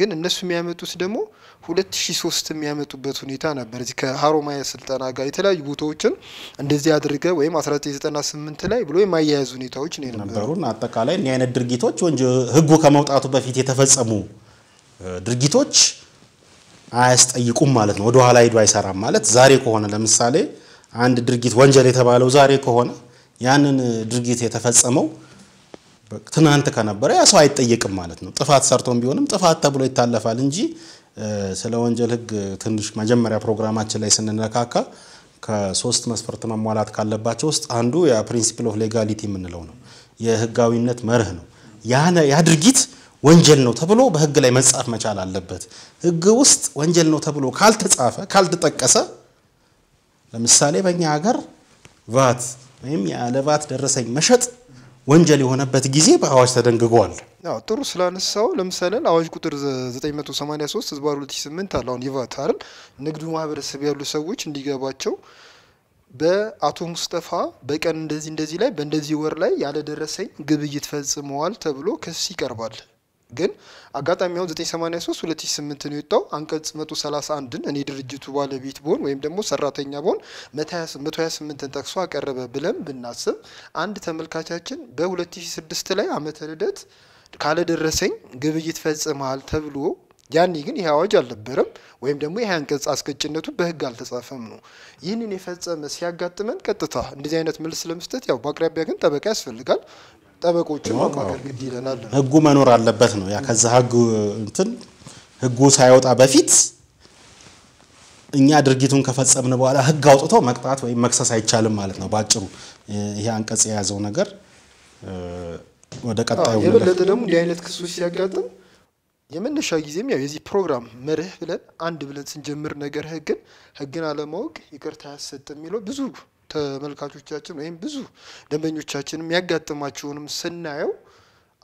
B: ግን እነሱ የሚያመጡት ደግሞ 2003 የሚያመጡበት ሁኔታ ነበር። እዚህ ከሀሮማያ ስልጠና ጋር የተለያዩ ቦታዎችን እንደዚህ አድርገ ወይም 1998 ላይ ብሎ የማያያዝ ሁኔታዎች ነው
A: የነበሩን። አጠቃላይ እኒህ አይነት ድርጊቶች ወንጀ ህጉ ከመውጣቱ በፊት የተፈጸሙ ድርጊቶች አያስጠይቁም ማለት ነው። ወደኋላ ሂዱ አይሰራም ማለት ዛሬ ከሆነ ለምሳሌ አንድ ድርጊት ወንጀል የተባለው ዛሬ ከሆነ ያንን ድርጊት የተፈጸመው ትናንት ከነበረ ያ ሰው አይጠየቅም ማለት ነው። ጥፋት ሰርቶም ቢሆንም ጥፋት ተብሎ ይታለፋል እንጂ ስለ ወንጀል ህግ ትንሽ መጀመሪያ ፕሮግራማችን ላይ ስንነካካ ከሶስት መስፈርት መሟላት ካለባቸው ውስጥ አንዱ የፕሪንሲፕል ኦፍ ሌጋሊቲ የምንለው ነው። የህጋዊነት መርህ ነው። ያ ድርጊት ወንጀል ነው ተብሎ በህግ ላይ መጻፍ መቻል አለበት። ህግ ውስጥ ወንጀል ነው ተብሎ ካልተጻፈ ካልተጠቀሰ፣ ለምሳሌ በእኛ ሀገር ቫት ወይም ያለ ቫት ደረሰኝ መሸጥ ወንጀል የሆነበት ጊዜ በአዋጅ ተደንግጓል።
B: ጥሩ ስላነሳው ለምሳሌ አዋጅ ቁጥር 983 ህዝባ 2008 አሁን ይቫት አይደል ንግዱ ማህበረሰብ ያሉ ሰዎች እንዲገባቸው በአቶ ሙስጠፋ በቀን እንደዚህ እንደዚህ ላይ በእንደዚህ ወር ላይ ያለደረሰኝ ግብይት ፈጽመዋል ተብሎ ክስ ይቀርባል። ግን አጋጣሚ አሁን 983 2008 ነው የወጣው አንቀጽ 131ን እኔ ድርጅቱ ባለቤት ብሆን ወይም ደግሞ ሰራተኛ ብሆን 128ን ጠቅሶ አቀረበ ብለን ብናስብ አንድ ተመልካቻችን በ2006 ላይ አመተ ልደት ካለደረሰኝ ግብይት ፈጽመሃል ተብሎ ያኔ ግን ይህ አዋጅ አልነበረም ወይም ደግሞ ይህ አንቀጽ አስቀጭነቱ በህግ አልተጻፈም ነው። ይህንን የፈጸመ ሲያጋጥመን ቀጥታ እንደዚህ አይነት መልስ ለመስጠት ያው በአቅራቢያ ግን ጠበቃ ያስፈልጋል። ጠበቆችን ማማከር ግድ ይለናል።
A: ህጉ መኖር አለበት ነው ያ ከዛ ህግ እንትን ህጉ ሳይወጣ በፊት እኛ ድርጊቱን ከፈጸምን በኋላ ህግ አውጥቶ መቅጣት ወይም መክሰስ አይቻልም ማለት ነው። በአጭሩ ይሄ አንቀጽ የያዘው ነገር ወደ ቀጣዩ የበለጠ ደግሞ
B: እንዲህ አይነት ክሶች ሲያጋጥም የመነሻ ጊዜም ያው የዚህ ፕሮግራም መርህ ብለን አንድ ብለን ስንጀምር ነገር ህግን ህግን አለማወቅ ይቅርታ አያሰጥም የሚለው ብዙ ተመልካቾቻችን ወይም ብዙ ደንበኞቻችን የሚያጋጥማቸውንም ስናየው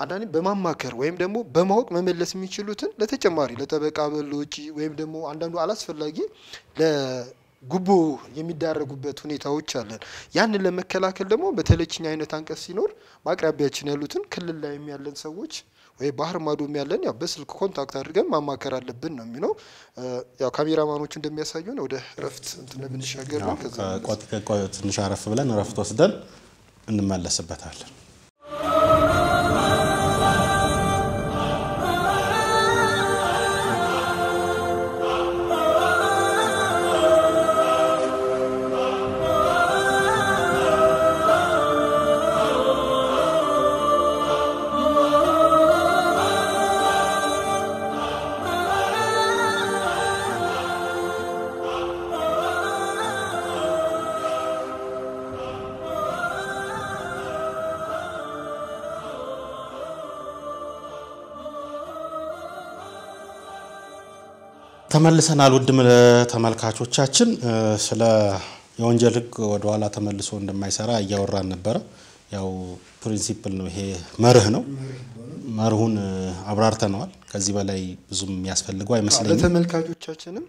B: አንዳንዴ በማማከር ወይም ደግሞ በማወቅ መመለስ የሚችሉትን ለተጨማሪ ለጠበቃ በሎጪ ወይም ደግሞ አንዳንዱ አላስፈላጊ ለጉቦ የሚዳረጉበት ሁኔታዎች አለን። ያንን ለመከላከል ደግሞ በተለይችኛ አይነት አንቀጽ ሲኖር በአቅራቢያችን ያሉትን ክልል ላይ ያለን ሰዎች ወይ ባህር ማዶም ያለን ያው በስልክ ኮንታክት አድርገን ማማከር አለብን ነው የሚለው። ያው ካሜራማኖቹ እንደሚያሳዩን ወደ እረፍት እንትን ብንሻገር
A: ነው። ትንሽ አረፍ ብለን እረፍት ወስደን እንመለስበታለን። ተመልሰናል ውድ ተመልካቾቻችን ስለ የወንጀል ህግ ወደኋላ ተመልሶ እንደማይሰራ እያወራን ነበረ። ያው ፕሪንሲፕል ነው ይሄ መርህ ነው። መርሁን አብራርተነዋል። ከዚህ በላይ ብዙም የሚያስፈልገው አይመስለኝም።
B: ለተመልካቾቻችንም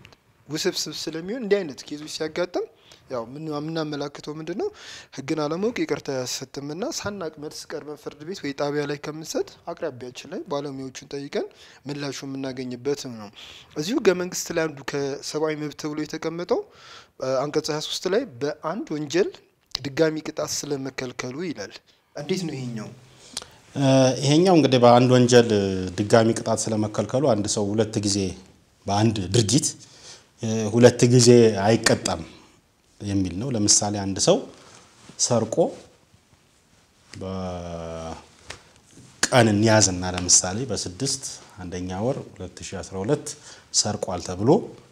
B: ውስብስብ ስለሚሆን እንዲህ አይነት ኬዞች ሲያጋጥም ያው የምናመላክተው ምንድን ነው? ህግን አለማወቅ ይቅርታ ና ሳናቅ መልስ ቀርበን ፍርድ ቤት ወይ ጣቢያ ላይ ከምንሰጥ አቅራቢያችን ላይ ባለሙያዎቹን ጠይቀን ምላሹ የምናገኝበት ነው። እዚሁ ህገ መንግስት ላይ አንዱ ከሰብአዊ መብት ተብሎ የተቀመጠው አንቀጽ 23 ላይ በአንድ ወንጀል ድጋሚ ቅጣት ስለመከልከሉ ይላል። እንዴት
A: ነው ይሄኛው? ይሄኛው እንግዲህ በአንድ ወንጀል ድጋሚ ቅጣት ስለመከልከሉ አንድ ሰው ሁለት ጊዜ በአንድ ድርጊት ሁለት ጊዜ አይቀጣም የሚል ነው። ለምሳሌ አንድ ሰው ሰርቆ ቀንን ያዝና ለምሳሌ በስድስት አንደኛ ወር 2012 ሰርቋል ተብሎ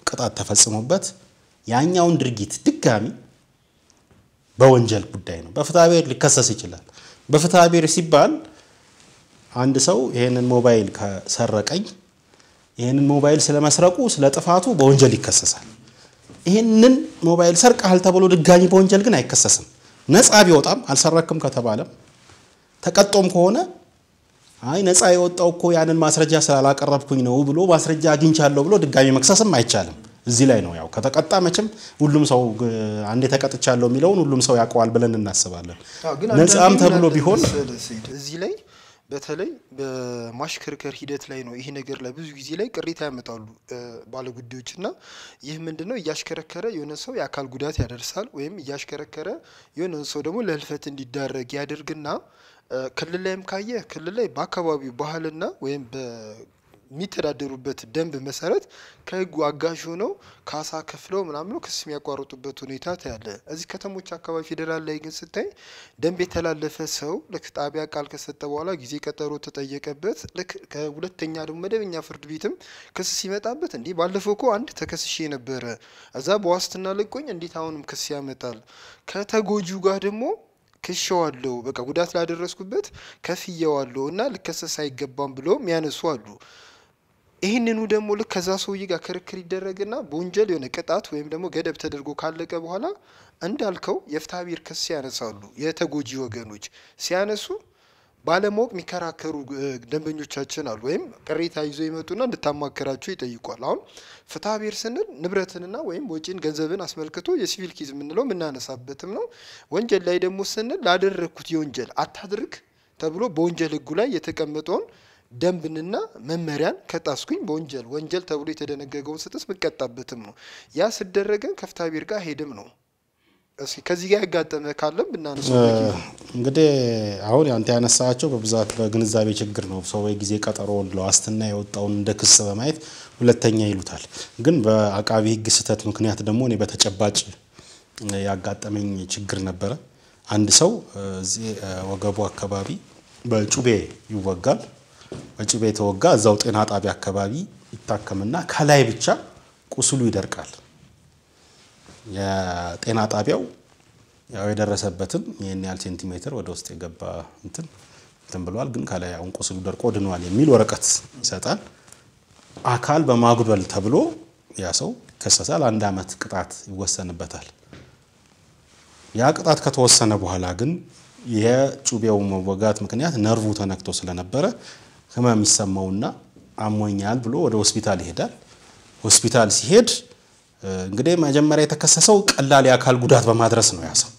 A: ቅጣት ተፈጽሞበት ያኛውን ድርጊት ድጋሚ በወንጀል ጉዳይ ነው በፍትሐ ብሔር ሊከሰስ ይችላል። በፍትሐ ብሔር ሲባል አንድ ሰው ይህንን ሞባይል ከሰረቀኝ ይህንን ሞባይል ስለመስረቁ ስለ ጥፋቱ በወንጀል ይከሰሳል። ይህንን ሞባይል ሰርቀሃል ተብሎ ድጋሚ በወንጀል ግን አይከሰስም። ነፃ ቢወጣም አልሰረክም ከተባለም ተቀጦም ከሆነ አይ ነፃ የወጣው እኮ ያንን ማስረጃ ስላላቀረብኩኝ ነው ብሎ ማስረጃ አግኝቻለሁ ብሎ ድጋሚ መክሰስም አይቻልም። እዚህ ላይ ነው ያው ከተቀጣ መቼም ሁሉም ሰው አንዴ ተቀጥቻለሁ የሚለውን ሁሉም ሰው ያውቀዋል ብለን እናስባለን።
B: ነፃም ተብሎ ቢሆን እዚህ ላይ በተለይ በማሽከርከር ሂደት ላይ ነው ይሄ ነገር ላይ ብዙ ጊዜ ላይ ቅሬታ ያመጣሉ ባለጉዳዮች እና ይህ ምንድነው እያሽከረከረ የሆነ ሰው የአካል ጉዳት ያደርሳል ወይም እያሽከረከረ የሆነ ሰው ደግሞ ለህልፈት እንዲዳረግ ያደርግና ክልል ላይም ካየ ክልል ላይ በአካባቢው ባህልና ወይም የሚተዳደሩበት ደንብ መሰረት ከህጉ አጋዥ ሆነው ካሳ ከፍለው ምናምነው ክስ የሚያቋርጡበት ሁኔታ ታያለ። እዚህ ከተሞች አካባቢ ፌዴራል ላይ ግን ስታይ ደንብ የተላለፈ ሰው ልክ ጣቢያ ቃል ከሰጠ በኋላ ጊዜ ቀጠሮ ተጠየቀበት፣ ልክ ከሁለተኛ ደግሞ መደበኛ ፍርድ ቤትም ክስ ሲመጣበት እንዲህ ባለፈው እኮ አንድ ተከስሼ ነበረ እዛ በዋስትና ልቆኝ እንዴት አሁንም ክስ ያመጣል? ከተጎጂው ጋር ደግሞ ክሸዋለሁ በቃ ጉዳት ላደረስኩበት ከፍየዋለሁ እና ልከሰስ አይገባም ብለው ያነሱ አሉ። ይህንኑ ደግሞ ልክ ከዛ ሰውዬ ጋር ክርክር ይደረግና በወንጀል የሆነ ቅጣት ወይም ደግሞ ገደብ ተደርጎ ካለቀ በኋላ እንዳልከው የፍትሐ ክስ ያነሳሉ። የተጎጂ ወገኖች ሲያነሱ ባለማወቅ የሚከራከሩ ደንበኞቻችን አሉ። ወይም ቅሬታ ይዞ ይመጡና እንድታማክራቸው ይጠይቋል። አሁን ፍትሐ ስንል ንብረትንና ወይም ወጪን ገንዘብን አስመልክቶ የሲቪል ኬዝ የምንለው የምናነሳበትም ነው። ወንጀል ላይ ደግሞ ስንል ላደረግኩት የወንጀል አታድርግ ተብሎ በወንጀል ህጉ ላይ የተቀመጠውን ደንብንና መመሪያን ከጣስኩኝ በወንጀል ወንጀል ተብሎ የተደነገገውን ስጥስ ምቀጣበትም ነው። ያ ስደረገን ከፍታቢር ብሔር ጋር ሄድም ነው። እስኪ ከዚህ ጋር ያጋጠመ ካለም ብናነሳ።
A: እንግዲህ አሁን አንተ ያነሳቸው በብዛት በግንዛቤ ችግር ነው። ሰው ጊዜ ቀጠሮውን ለዋስትና የወጣውን እንደ ክስ በማየት ሁለተኛ ይሉታል። ግን በአቃቢ ህግ ስህተት ምክንያት ደግሞ እኔ በተጨባጭ ያጋጠመኝ ችግር ነበረ። አንድ ሰው እዚህ ወገቡ አካባቢ በጩቤ ይወጋል። በጩቤ የተወጋ እዛው ጤና ጣቢያ አካባቢ ይታከምና ከላይ ብቻ ቁስሉ ይደርቃል። የጤና ጣቢያው ያው የደረሰበትን ይህን ያህል ሴንቲሜትር ወደ ውስጥ የገባ እንትን እንትን ብሏል፣ ግን ከላይ አሁን ቁስሉ ደርቆ ድኗል የሚል ወረቀት ይሰጣል። አካል በማጉደል ተብሎ ያ ሰው ይከሰሳል። አንድ ዓመት ቅጣት ይወሰንበታል። ያ ቅጣት ከተወሰነ በኋላ ግን የጩቤው መወጋት ምክንያት ነርቡ ተነክቶ ስለነበረ ህመም ይሰማውና አሞኛል ብሎ ወደ ሆስፒታል ይሄዳል። ሆስፒታል ሲሄድ እንግዲህ መጀመሪያ የተከሰሰው ቀላል የአካል ጉዳት በማድረስ ነው ያሰው።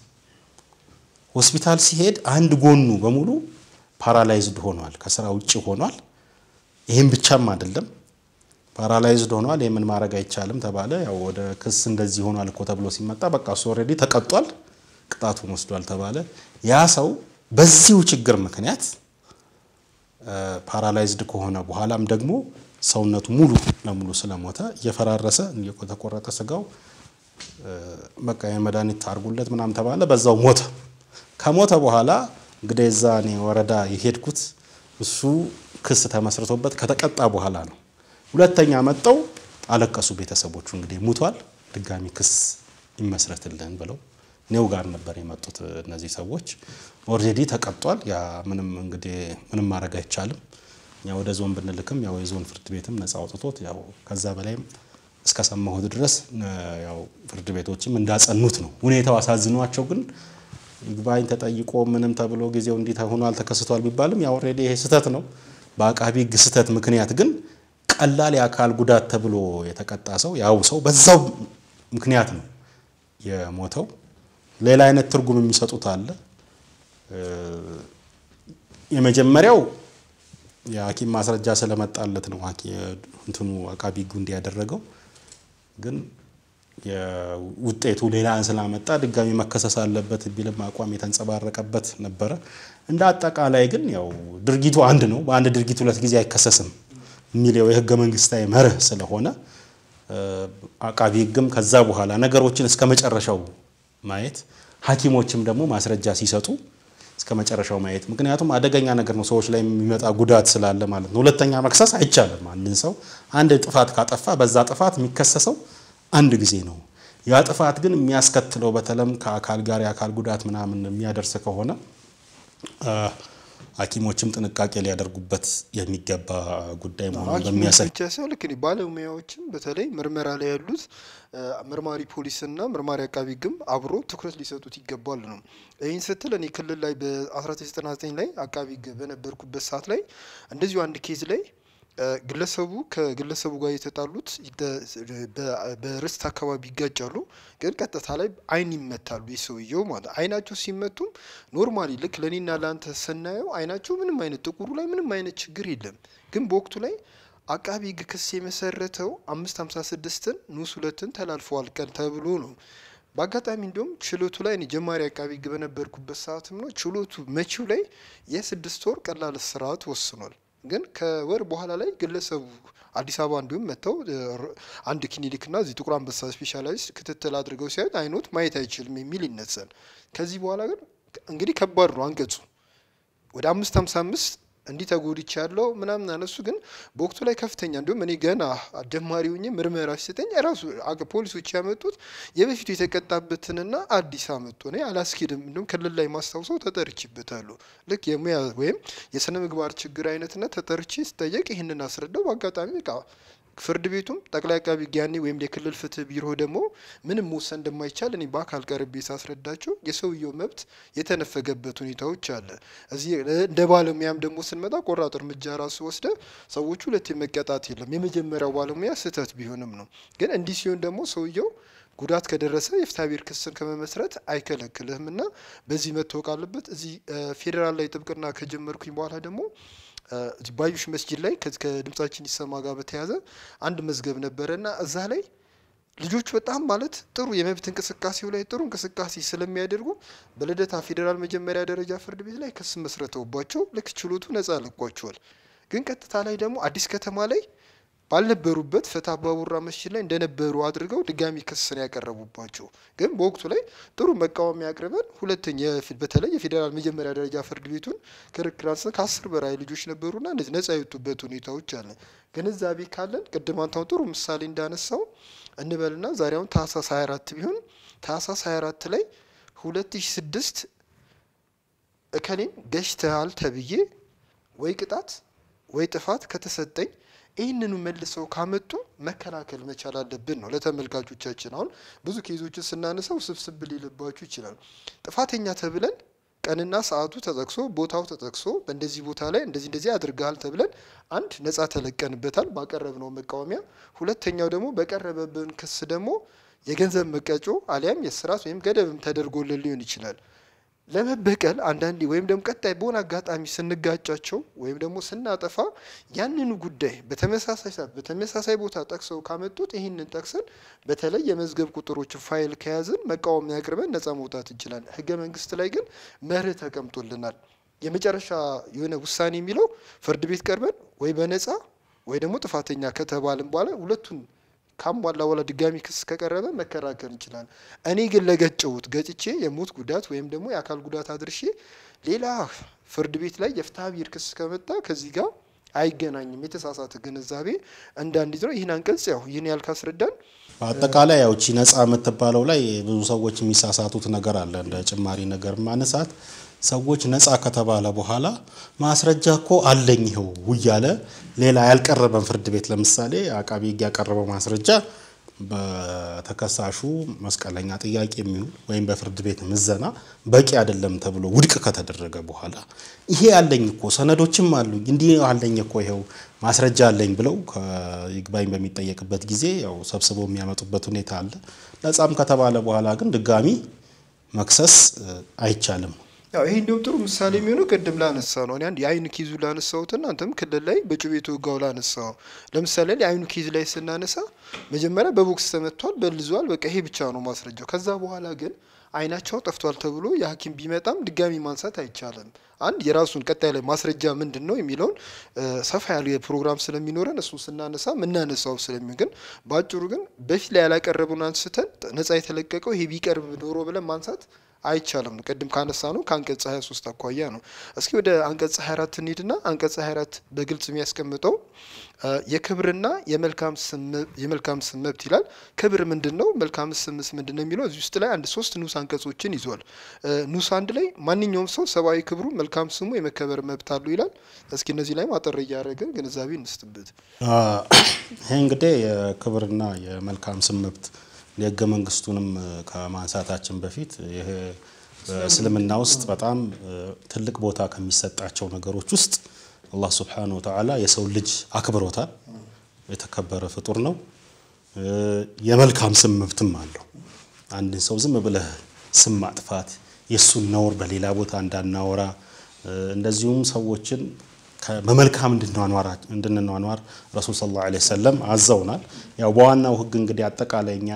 A: ሆስፒታል ሲሄድ አንድ ጎኑ በሙሉ ፓራላይዝድ ሆኗል፣ ከስራ ውጭ ሆኗል። ይህም ብቻም አይደለም ፓራላይዝድ ሆኗል። የምን ማድረግ አይቻልም ተባለ። ያው ወደ ክስ እንደዚህ ሆኗል እኮ ተብሎ ሲመጣ በቃ እሱ ኦልሬዲ ተቀጧል፣ ቅጣቱን ወስዷል ተባለ። ያ ሰው በዚሁ ችግር ምክንያት ፓራላይዝድ ከሆነ በኋላም ደግሞ ሰውነቱ ሙሉ ለሙሉ ስለሞተ እየፈራረሰ የተቆረጠ ስጋው በቃ የመድኃኒት አድርጉለት ምናምን ተባለ። በዛው ሞተ። ከሞተ በኋላ እንግዲህ እዛ እኔ ወረዳ የሄድኩት እሱ ክስ ተመስርቶበት ከተቀጣ በኋላ ነው። ሁለተኛ መጠው አለቀሱ ቤተሰቦቹ። እንግዲህ ሙቷል፣ ድጋሚ ክስ ይመስረትልን ብለው ኔው ጋር ነበር የመጡት እነዚህ ሰዎች። ኦልሬዲ ተቀጧል። ያ ምንም እንግዲህ ምንም ማድረግ አይቻልም። እኛ ወደ ዞን ብንልክም ያው የዞን ፍርድ ቤትም ነጻ አውጥቶት ያው ከዛ በላይም እስከሰማሁት ድረስ ያው ፍርድ ቤቶችም እንዳጸኑት ነው። ሁኔታው አሳዝኗቸው ግን ይግባኝ ተጠይቆ ምንም ተብሎ ጊዜው እንዲህ ሆኗል ተከስቷል ቢባልም ያው ኦልሬዲ ይሄ ስህተት ነው። በአቃቢ ሕግ ስህተት ምክንያት ግን ቀላል የአካል ጉዳት ተብሎ የተቀጣ ሰው ያው ሰው በዛው ምክንያት ነው የሞተው። ሌላ አይነት ትርጉም የሚሰጡት አለ። የመጀመሪያው የሐኪም ማስረጃ ስለመጣለት ነው እንትኑ አቃቢ ሕጉ እንዲያደረገው ግን ውጤቱ ሌላ ስላመጣ ድጋሚ መከሰስ አለበት ቢልም አቋም የተንጸባረቀበት ነበረ። እንደ አጠቃላይ ግን ያው ድርጊቱ አንድ ነው፣ በአንድ ድርጊት ሁለት ጊዜ አይከሰስም የሚለው የህገ መንግስታዊ መርህ ስለሆነ አቃቢ ህግም ከዛ በኋላ ነገሮችን እስከ መጨረሻው ማየት፣ ሐኪሞችም ደግሞ ማስረጃ ሲሰጡ እስከ መጨረሻው ማየት። ምክንያቱም አደገኛ ነገር ነው ሰዎች ላይ የሚመጣ ጉዳት ስላለ ማለት ነው። ሁለተኛ መክሰስ አይቻልም። አንድን ሰው አንድ ጥፋት ካጠፋ በዛ ጥፋት የሚከሰሰው አንድ ጊዜ ነው። ያ ጥፋት ግን የሚያስከትለው በተለም ከአካል ጋር የአካል ጉዳት ምናምን የሚያደርስ ከሆነ ሐኪሞችም ጥንቃቄ ሊያደርጉበት የሚገባ ጉዳይ መሆኑን በሚያሳይ ብቻ ሳይሆን ልክ
B: ባለሙያዎችም በተለይ ምርመራ ላይ ያሉት ምርማሪ ፖሊስና ምርማሪ አቃቢ ሕግም አብሮ ትኩረት ሊሰጡት ይገባል ነው። ይህን ስትል እኔ ክልል ላይ በ1999 ላይ አቃቢ በነበርኩበት ሰዓት ላይ እንደዚሁ አንድ ኬዝ ላይ ግለሰቡ ከግለሰቡ ጋር የተጣሉት በርስት አካባቢ ይጋጫሉ፣ ግን ቀጥታ ላይ አይን ይመታሉ። የሰውየው ማለት አይናቸው ሲመቱም ኖርማሊ ልክ ለእኔና ለአንተ ስናየው አይናቸው ምንም አይነት ጥቁሩ ላይ ምንም አይነት ችግር የለም። ግን በወቅቱ ላይ አቃቢ ሕግ ክስ የመሰረተው አምስት ሀምሳ ስድስትን ንዑስ ሁለትን ተላልፈዋል ቀን ተብሎ ነው። በአጋጣሚ እንዲሁም ችሎቱ ላይ እኔ ጀማሪ አቃቢ ህግ በነበርኩበት ሰዓትም ነው ችሎቱ መቺው ላይ የስድስት ወር ቀላል እስራት ወስኗል። ግን ከወር በኋላ ላይ ግለሰቡ አዲስ አበባ እንዲሁም መጥተው አንድ ክሊኒክና እዚህ ጥቁር አንበሳ ስፔሻላይስት ክትትል አድርገው ሲያዩት አይኖት ማየት አይችልም የሚል ይነሳል። ከዚህ በኋላ ግን እንግዲህ ከባድ ነው አንቀጹ ወደ አምስት ሀምሳ አምስት እንዲህ ተጎድቻለሁ ምናምን አለ። እሱ ግን በወቅቱ ላይ ከፍተኛ እንዲሁም እኔ ገና አደማሪ ሆኜ ምርመራ ሲሰጠኝ ራሱ ፖሊሶች ያመጡት የበፊቱ የተቀጣበትንና አዲስ አመጡ። እኔ አላስኬድም እንዲሁም ክልል ላይ ማስታውሰው ተጠርችበታለሁ። ልክ የሙያ ወይም የስነ ምግባር ችግር አይነትና ተጠርቼ ስጠየቅ ይህንን አስረዳው በአጋጣሚ እቃ ፍርድ ቤቱም ጠቅላይ አቃቢ ጊያኔ ወይም የክልል ፍትህ ቢሮ ደግሞ ምንም መወሰን እንደማይቻል እኔ በአካል ቀርቤ ሳስረዳቸው የሰውየው መብት የተነፈገበት ሁኔታዎች አለ። እዚህ እንደ ባለሙያም ደግሞ ስንመጣ ቆራጥ እርምጃ ራሱ ወስደ ሰዎቹ ሁለት መቀጣት የለም። የመጀመሪያው ባለሙያ ስህተት ቢሆንም ነው። ግን እንዲህ ሲሆን ደግሞ ሰውየው ጉዳት ከደረሰ የፍትሐብሔር ክስን ከመመስረት አይከለክልህም እና በዚህ መታወቅ አለበት። እዚህ ፌዴራል ላይ ጥብቅና ከጀመርኩኝ በኋላ ደግሞ ባዩሽ መስጂድ ላይ ከድምጻችን ይሰማ ጋር በተያዘ አንድ መዝገብ ነበረና እዛ ላይ ልጆች በጣም ማለት ጥሩ የመብት እንቅስቃሴው ላይ ጥሩ እንቅስቃሴ ስለሚያደርጉ በልደታ ፌዴራል መጀመሪያ ደረጃ ፍርድ ቤት ላይ ክስ መስረተውባቸው ልክ ችሎቱ ነጻ ለቋቸዋል። ግን ቀጥታ ላይ ደግሞ አዲስ ከተማ ላይ ባልነበሩበት ፈታ ባቡራ መስጂድ ላይ እንደነበሩ አድርገው ድጋሚ ክስ ነው ያቀረቡባቸው። ግን በወቅቱ ላይ ጥሩ መቃወሚያ አቅርበን ሁለተኛ በተለይ የፌዴራል መጀመሪያ ደረጃ ፍርድ ቤቱን ክርክር አንስተን ከአስር በላይ ልጆች ነበሩና ነጻ የወጡበት ሁኔታዎች አለ። ግንዛቤ ካለን ቅድም አንተው ጥሩ ምሳሌ እንዳነሳው እንበልና ዛሬውን አሁን ታህሳስ 24 ቢሆን ታህሳስ 24 ላይ 2006 እከሌን ገሽተሃል ተብዬ ወይ ቅጣት ወይ ጥፋት ከተሰጠኝ ይህንኑ መልሰው ካመጡ መከላከል መቻል አለብን ነው ለተመልካቾቻችን። አሁን ብዙ ኬዞችን ስናነሳው ስብስብ ሊልባችሁ ይችላል። ጥፋተኛ ተብለን ቀንና ሰዓቱ ተጠቅሶ ቦታው ተጠቅሶ በእንደዚህ ቦታ ላይ እንደዚህ እንደዚህ አድርገሃል ተብለን አንድ ነፃ ተለቀንበታል ባቀረብ ነው መቃወሚያ። ሁለተኛው ደግሞ በቀረበብን ክስ ደግሞ የገንዘብ መቀጮ አሊያም የስራት ወይም ገደብም ተደርጎልን ሊሆን ይችላል። ለመበቀል አንዳንዴ ወይም ደግሞ ቀጣይ በሆነ አጋጣሚ ስንጋጫቸው ወይም ደግሞ ስናጠፋ ያንኑ ጉዳይ በተመሳሳይ ሰዓት በተመሳሳይ ቦታ ጠቅሰው ካመጡት ይህንን ጠቅሰን በተለይ የመዝገብ ቁጥሮችን ፋይል ከያዝን መቃወሚያ አቅርበን ነጻ መውጣት እንችላለን። ህገ መንግስት ላይ ግን መርህ ተቀምጦልናል። የመጨረሻ የሆነ ውሳኔ የሚለው ፍርድ ቤት ቀርበን ወይ በነጻ ወይ ደግሞ ጥፋተኛ ከተባልን በኋላ ሁለቱን ካሟላ በኋላ ድጋሚ ክስ ከቀረበ መከራከር እንችላለን። እኔ ግን ለገጨሁት ገጭቼ የሞት ጉዳት ወይም ደግሞ የአካል ጉዳት አድርሼ ሌላ ፍርድ ቤት ላይ የፍትሐ ብሔር ክስ ከመጣ ከዚህ ጋር አይገናኝም። የተሳሳተ ግንዛቤ እንዳንዲት ነው። ይህን አንቀጽ ያው ይህን አስረዳን።
A: በአጠቃላይ ያው ቺ ነጻ የምትባለው ላይ ብዙ ሰዎች የሚሳሳቱት ነገር አለ እንደ ጭማሪ ነገር ማነሳት ሰዎች ነፃ ከተባለ በኋላ ማስረጃ እኮ አለኝ ይኸው እያለ ሌላ ያልቀረበን ፍርድ ቤት ለምሳሌ አቃቢ ሕግ ያቀረበው ማስረጃ በተከሳሹ መስቀለኛ ጥያቄ የሚውል ወይም በፍርድ ቤት ምዘና በቂ አይደለም ተብሎ ውድቅ ከተደረገ በኋላ ይሄ አለኝ እኮ ሰነዶችም አሉ እንዲህ አለኝ እኮ ይኸው ማስረጃ አለኝ ብለው ይግባኝ በሚጠየቅበት ጊዜ ያው ሰብስቦ የሚያመጡበት ሁኔታ አለ። ነፃም ከተባለ በኋላ ግን ድጋሚ መክሰስ አይቻልም።
B: ያው ይሄ እንዲሁም ጥሩ ምሳሌ የሚሆነው ቅድም ላነሳ ነው። እኔ አንድ የአይኑ ኪዙ ላነሳሁት አንተም ክልል ላይ በጩቤ ተወጋው ላነሳው። ለምሳሌ የአይኑ ኪዝ ላይ ስናነሳ መጀመሪያ በቦክስ ተመቷል፣ በልዟል። በቃ ይሄ ብቻ ነው ማስረጃው። ከዛ በኋላ ግን አይናቸው ጠፍቷል ተብሎ የሐኪም ቢመጣም ድጋሚ ማንሳት አይቻልም። አንድ የራሱን ቀጣይ ላይ ማስረጃ ምንድን ነው የሚለውን ሰፋ ያሉ የፕሮግራም ስለሚኖረን እሱን ስናነሳ ምናነሳው ስለሚሆን ግን በአጭሩ ግን በፊት ላይ ያላቀረቡን አንስተን ነጻ የተለቀቀው ይሄ ቢቀርብ ኖሮ ብለን ማንሳት አይቻልም። ቅድም ካነሳ ነው ከአንቀጽ 23 አኳያ ነው። እስኪ ወደ አንቀጽ 24 እንሂድና አንቀጽ 24 በግልጽ የሚያስቀምጠው የክብርና የመልካም ስም መብት ይላል። ክብር ምንድን ነው? መልካም ስምስ ምንድን ነው የሚለው እዚህ ውስጥ ላይ አንድ ሶስት ንዑስ አንቀጾችን ይዟል። ንዑስ አንድ ላይ ማንኛውም ሰው ሰብአዊ ክብሩ፣ መልካም ስሙ የመከበር መብት አሉ ይላል። እስኪ እነዚህ ላይ ማጠር እያደረገ ግንዛቤ እንስጥበት።
A: ይሄ እንግዲህ የክብርና የመልካም ስም መብት የህገ መንግስቱንም ከማንሳታችን በፊት ይሄ በእስልምና ውስጥ በጣም ትልቅ ቦታ ከሚሰጣቸው ነገሮች ውስጥ አላህ ስብሓነሁ ወተዓላ የሰው ልጅ አክብሮታል። የተከበረ ፍጡር ነው። የመልካም ስም መብትም አለው። አንድን ሰው ዝም ብለህ ስም ማጥፋት የእሱን ነውር በሌላ ቦታ እንዳናወራ እንደዚሁም ሰዎችን በመልካም እንድንኗኗር ረሱል ሰለላሁ ዐለይሂ ወሰለም አዘውናል። ያው በዋናው ህግ እንግዲህ አጠቃላይ እኛ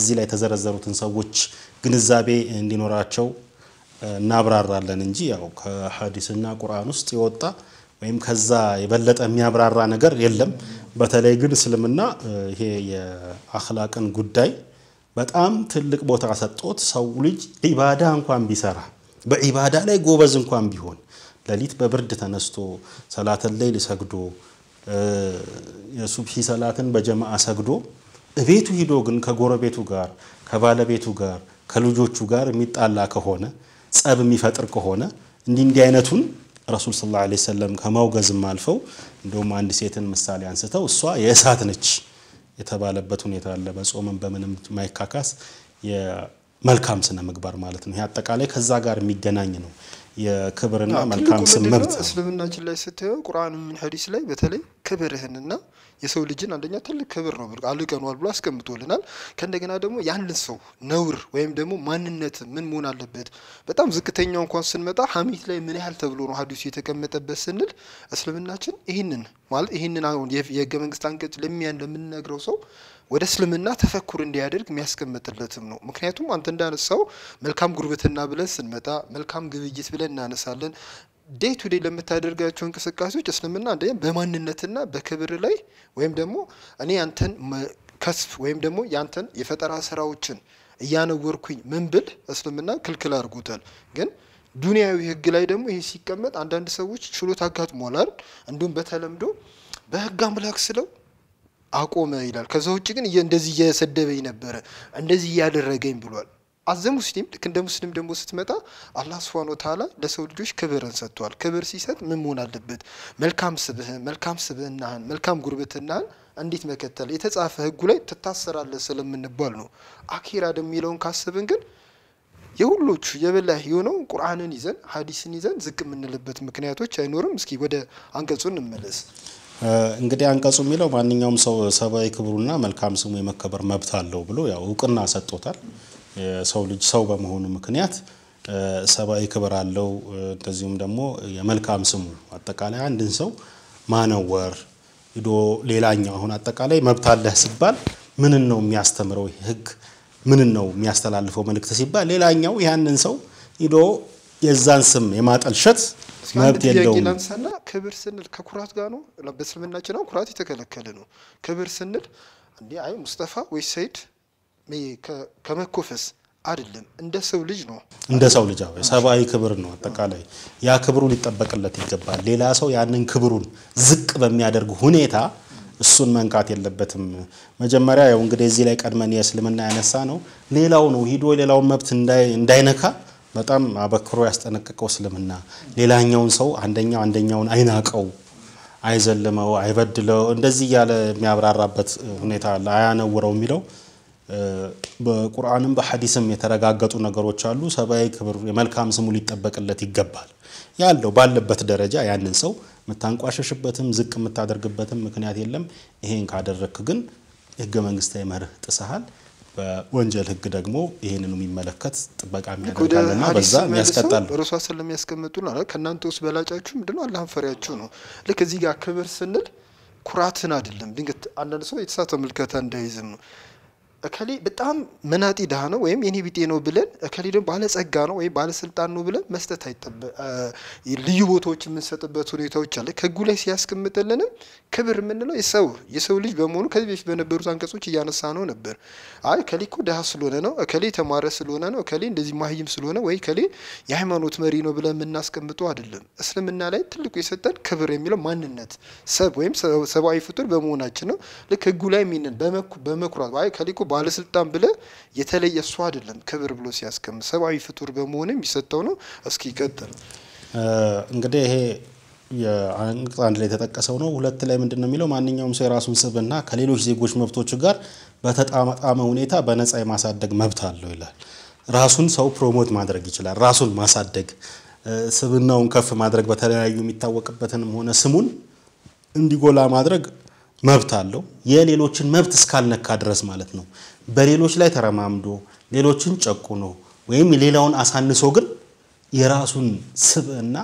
A: እዚህ ላይ የተዘረዘሩትን ሰዎች ግንዛቤ እንዲኖራቸው እናብራራለን እንጂ ያው ከሐዲስና ቁርአን ውስጥ የወጣ ወይም ከዛ የበለጠ የሚያብራራ ነገር የለም። በተለይ ግን እስልምና ይሄ የአኽላቅን ጉዳይ በጣም ትልቅ ቦታ ሰጥቶት ሰው ልጅ ዒባዳ እንኳን ቢሰራ በዒባዳ ላይ ጎበዝ እንኳን ቢሆን ለሊት በብርድ ተነስቶ ሰላተን ለይል ሰግዶ የሱብሂ ሰላትን በጀማዓ ሰግዶ እቤቱ ሂዶ ግን ከጎረቤቱ ጋር ከባለቤቱ ጋር ከልጆቹ ጋር የሚጣላ ከሆነ ጸብ የሚፈጥር ከሆነ እንዲህ እንዲህ አይነቱን ረሱል ስለ ላ ሰለም ከማውገዝም አልፈው እንደውም አንድ ሴትን ምሳሌ አንስተው እሷ የእሳት ነች የተባለበት ሁኔታ አለ። በጾምም በምንም ማይካካስ የመልካም ስነ ምግባር ማለት ነው። ይህ አጠቃላይ ከዛ ጋር የሚገናኝ ነው። የክብርና መልካም ስም መብት
B: እስልምናችን ላይ ስታየው ቁርአን ምን ሀዲስ ላይ በተለይ ክብርህንና የሰው ልጅን አንደኛ ትልቅ ክብር ነው አልቀኗል ብሎ አስቀምጦልናል። ከእንደገና ደግሞ ያንን ሰው ነውር ወይም ደግሞ ማንነት ምን መሆን አለበት፣ በጣም ዝቅተኛው እንኳን ስንመጣ ሀሚት ላይ ምን ያህል ተብሎ ነው ሀዲሱ የተቀመጠበት ስንል እስልምናችን ይህንን ማለት ይህንን አሁን የህገ መንግስት አንቀጽ ለሚያን ለምንነግረው ሰው ወደ እስልምና ተፈኩር እንዲያደርግ የሚያስቀምጥለትም ነው። ምክንያቱም አንተ እንዳነሳው መልካም ጉርብትና ብለን ስንመጣ መልካም ግብይት ብለን እናነሳለን። ዴይ ቱ ዴይ ለምታደርጋቸው እንቅስቃሴዎች እስልምና አንደኛ በማንነትና በክብር ላይ ወይም ደግሞ እኔ ያንተን ከስፍ ወይም ደግሞ ያንተን የፈጠራ ስራዎችን እያነወርኩኝ ምን ብል እስልምና ክልክል አድርጎታል ግን ዱንያዊ ህግ ላይ ደግሞ ይህ ሲቀመጥ አንዳንድ ሰዎች ችሎት አጋጥሞላል። እንዲሁም በተለምዶ በህግ አምላክ ስለው አቆመ ይላል። ከዛ ውጭ ግን እንደዚህ እየሰደበኝ ነበረ እንደዚህ እያደረገኝ ብሏል። አዘ ሙስሊም ልክ እንደ ሙስሊም ደግሞ ስትመጣ አላህ ስብሃነ ወተዓላ ለሰው ልጆች ክብርን ሰጥቷል። ክብር ሲሰጥ ምን መሆን አለበት? መልካም ስብህን፣ መልካም ስብህናህን፣ መልካም ጉርብትናህን እንዴት መከተል የተጻፈ ህጉ ላይ ትታሰራለህ ስለምንባል ነው። አኪራ የሚለውን ካስብን ግን የሁሎቹ የበላ የሆነው ቁርአንን ይዘን ሀዲስን ይዘን ዝቅ የምንልበት ምክንያቶች አይኖርም። እስኪ ወደ አንቀጹ እንመለስ።
A: እንግዲህ አንቀጹ የሚለው ማንኛውም ሰው ሰብአዊ ክብሩና መልካም ስሙ የመከበር መብት አለው ብሎ ያው እውቅና ሰጥቶታል። የሰው ልጅ ሰው በመሆኑ ምክንያት ሰብአዊ ክብር አለው። እንደዚሁም ደግሞ የመልካም ስሙ አጠቃላይ አንድን ሰው ማነወር ሂዶ ሌላኛው አሁን አጠቃላይ መብት አለህ ሲባል ምንን ነው የሚያስተምረው ህግ ምንን ነው የሚያስተላልፈው መልእክት ሲባል ሌላኛው ያንን ሰው ሂዶ የዛን ስም የማጠልሸት መብት የለውም።
B: ላንሳና ክብር ስንል ከኩራት ጋር ነው። በእስልምናችን አሁን ኩራት የተከለከለ ነው። ክብር ስንል እንዲ አይ ሙስጠፋ ወይ ሰይድ ከመኮፈስ አይደለም እንደ ሰው ልጅ ነው።
A: እንደ ሰው ልጅ አዎ፣ ሰብአዊ ክብር ነው አጠቃላይ። ያ ክብሩ ሊጠበቅለት ይገባል። ሌላ ሰው ያንን ክብሩን ዝቅ በሚያደርግ ሁኔታ እሱን መንካት የለበትም። መጀመሪያ ያው እንግዲህ እዚህ ላይ ቀድመን የእስልምና ያነሳ ነው። ሌላው ነው ሂዶ ሌላውን መብት እንዳይነካ በጣም አበክሮ ያስጠነቀቀው እስልምና ሌላኛውን ሰው አንደኛው አንደኛውን አይናቀው፣ አይዘልመው፣ አይበድለው እንደዚህ እያለ የሚያብራራበት ሁኔታ አለ። አያነውረው የሚለው በቁርአንም በሐዲስም የተረጋገጡ ነገሮች አሉ። ሰብአዊ ክብር፣ የመልካም ስሙ ሊጠበቅለት ይገባል። ያለው ባለበት ደረጃ ያንን ሰው የምታንቋሸሽበትም ዝቅ የምታደርግበትም ምክንያት የለም። ይሄን ካደረክ ግን ህገ መንግስታዊ መርህ ጥሰሃል። በወንጀል ህግ ደግሞ ይህንኑ የሚመለከት ጥበቃ የሚያደርጋልና በዛ የሚያስቀጣል። ነው።
B: እርሷ ያስቀምጡ ነው። ከእናንተ ውስጥ በላጫችሁ ምንድነው? አላህን ፈሪያችሁ ነው። ልክ እዚህ ጋር ክብር ስንል ኩራትን አይደለም። ድንገት አንዳንድ ሰው የተሳተ ምልከታ እንዳይዝም ነው እከሌ በጣም መናጢ ድሃ ነው ወይም የኔ ቢጤ ነው ብለን እከሌ ደግሞ ባለጸጋ ነው ወይም ባለስልጣን ነው ብለን መስጠት አይጠበ ልዩ ቦታዎች የምንሰጥበት ሁኔታዎች አለ። ከህጉ ላይ ሲያስቀምጥልንም ክብር የምንለው የሰው የሰው ልጅ በመሆኑ ከዚህ በፊት በነበሩት አንቀጾች እያነሳ ነው ነበር። አይ እከሌ እኮ ድሃ ስለሆነ ነው፣ እከሌ የተማረ ስለሆነ ነው፣ እከሌ እንደዚህ ማህይም ስለሆነ ወይ እከሌ የሃይማኖት መሪ ነው ብለን የምናስቀምጠው አይደለም። እስልምና ላይ ትልቁ የሰጠን ክብር የሚለው ማንነት ሰብ ወይም ሰብአዊ ፍጡር በመሆናችን ነው። ልክ ህጉ ላይ ሚንን በመኩራት አይ እከሌ እኮ ባለስልጣን ብለ የተለየ እሱ አይደለም ክብር ብሎ ሲያስቀም ሰብአዊ ፍጡር በመሆኑ የሚሰጠው ነው። እስኪ ይቀጥል።
A: እንግዲህ ይሄ አንቀጽ አንድ ላይ የተጠቀሰው ነው። ሁለት ላይ ምንድን ነው የሚለው? ማንኛውም ሰው የራሱን ስብዕና ከሌሎች ዜጎች መብቶች ጋር በተጣመጣመ ሁኔታ በነፃ የማሳደግ መብት አለው ይላል። ራሱን ሰው ፕሮሞት ማድረግ ይችላል። ራሱን ማሳደግ፣ ስብዕናውን ከፍ ማድረግ በተለያዩ የሚታወቅበትንም ሆነ ስሙን እንዲጎላ ማድረግ መብት አለው። የሌሎችን መብት እስካልነካ ድረስ ማለት ነው። በሌሎች ላይ ተረማምዶ ሌሎችን ጨቁኖ ወይም ሌላውን አሳንሶ ግን የራሱን ስብዕና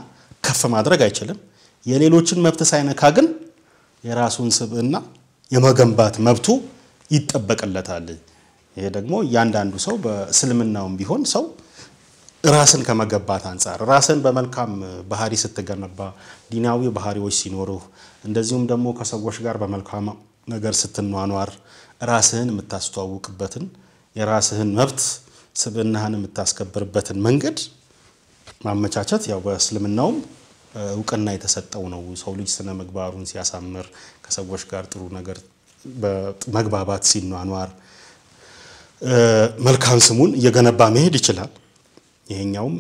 A: ከፍ ማድረግ አይችልም። የሌሎችን መብት ሳይነካ ግን የራሱን ስብዕና የመገንባት መብቱ ይጠበቅለታል። ይሄ ደግሞ እያንዳንዱ ሰው በእስልምናውም ቢሆን ሰው ራስን ከመገንባት አንጻር ራስን በመልካም ባህሪ ስትገነባ፣ ዲናዊ ባህሪዎች ሲኖሩህ እንደዚሁም ደግሞ ከሰዎች ጋር በመልካም ነገር ስትኗኗር ራስህን የምታስተዋውቅበትን የራስህን መብት ስብናህን የምታስከብርበትን መንገድ ማመቻቸት ያው በእስልምናውም እውቅና የተሰጠው ነው። ሰው ልጅ ስነ ምግባሩን ሲያሳምር ከሰዎች ጋር ጥሩ ነገር በመግባባት ሲኗኗር መልካም ስሙን እየገነባ መሄድ ይችላል። ይሄኛውም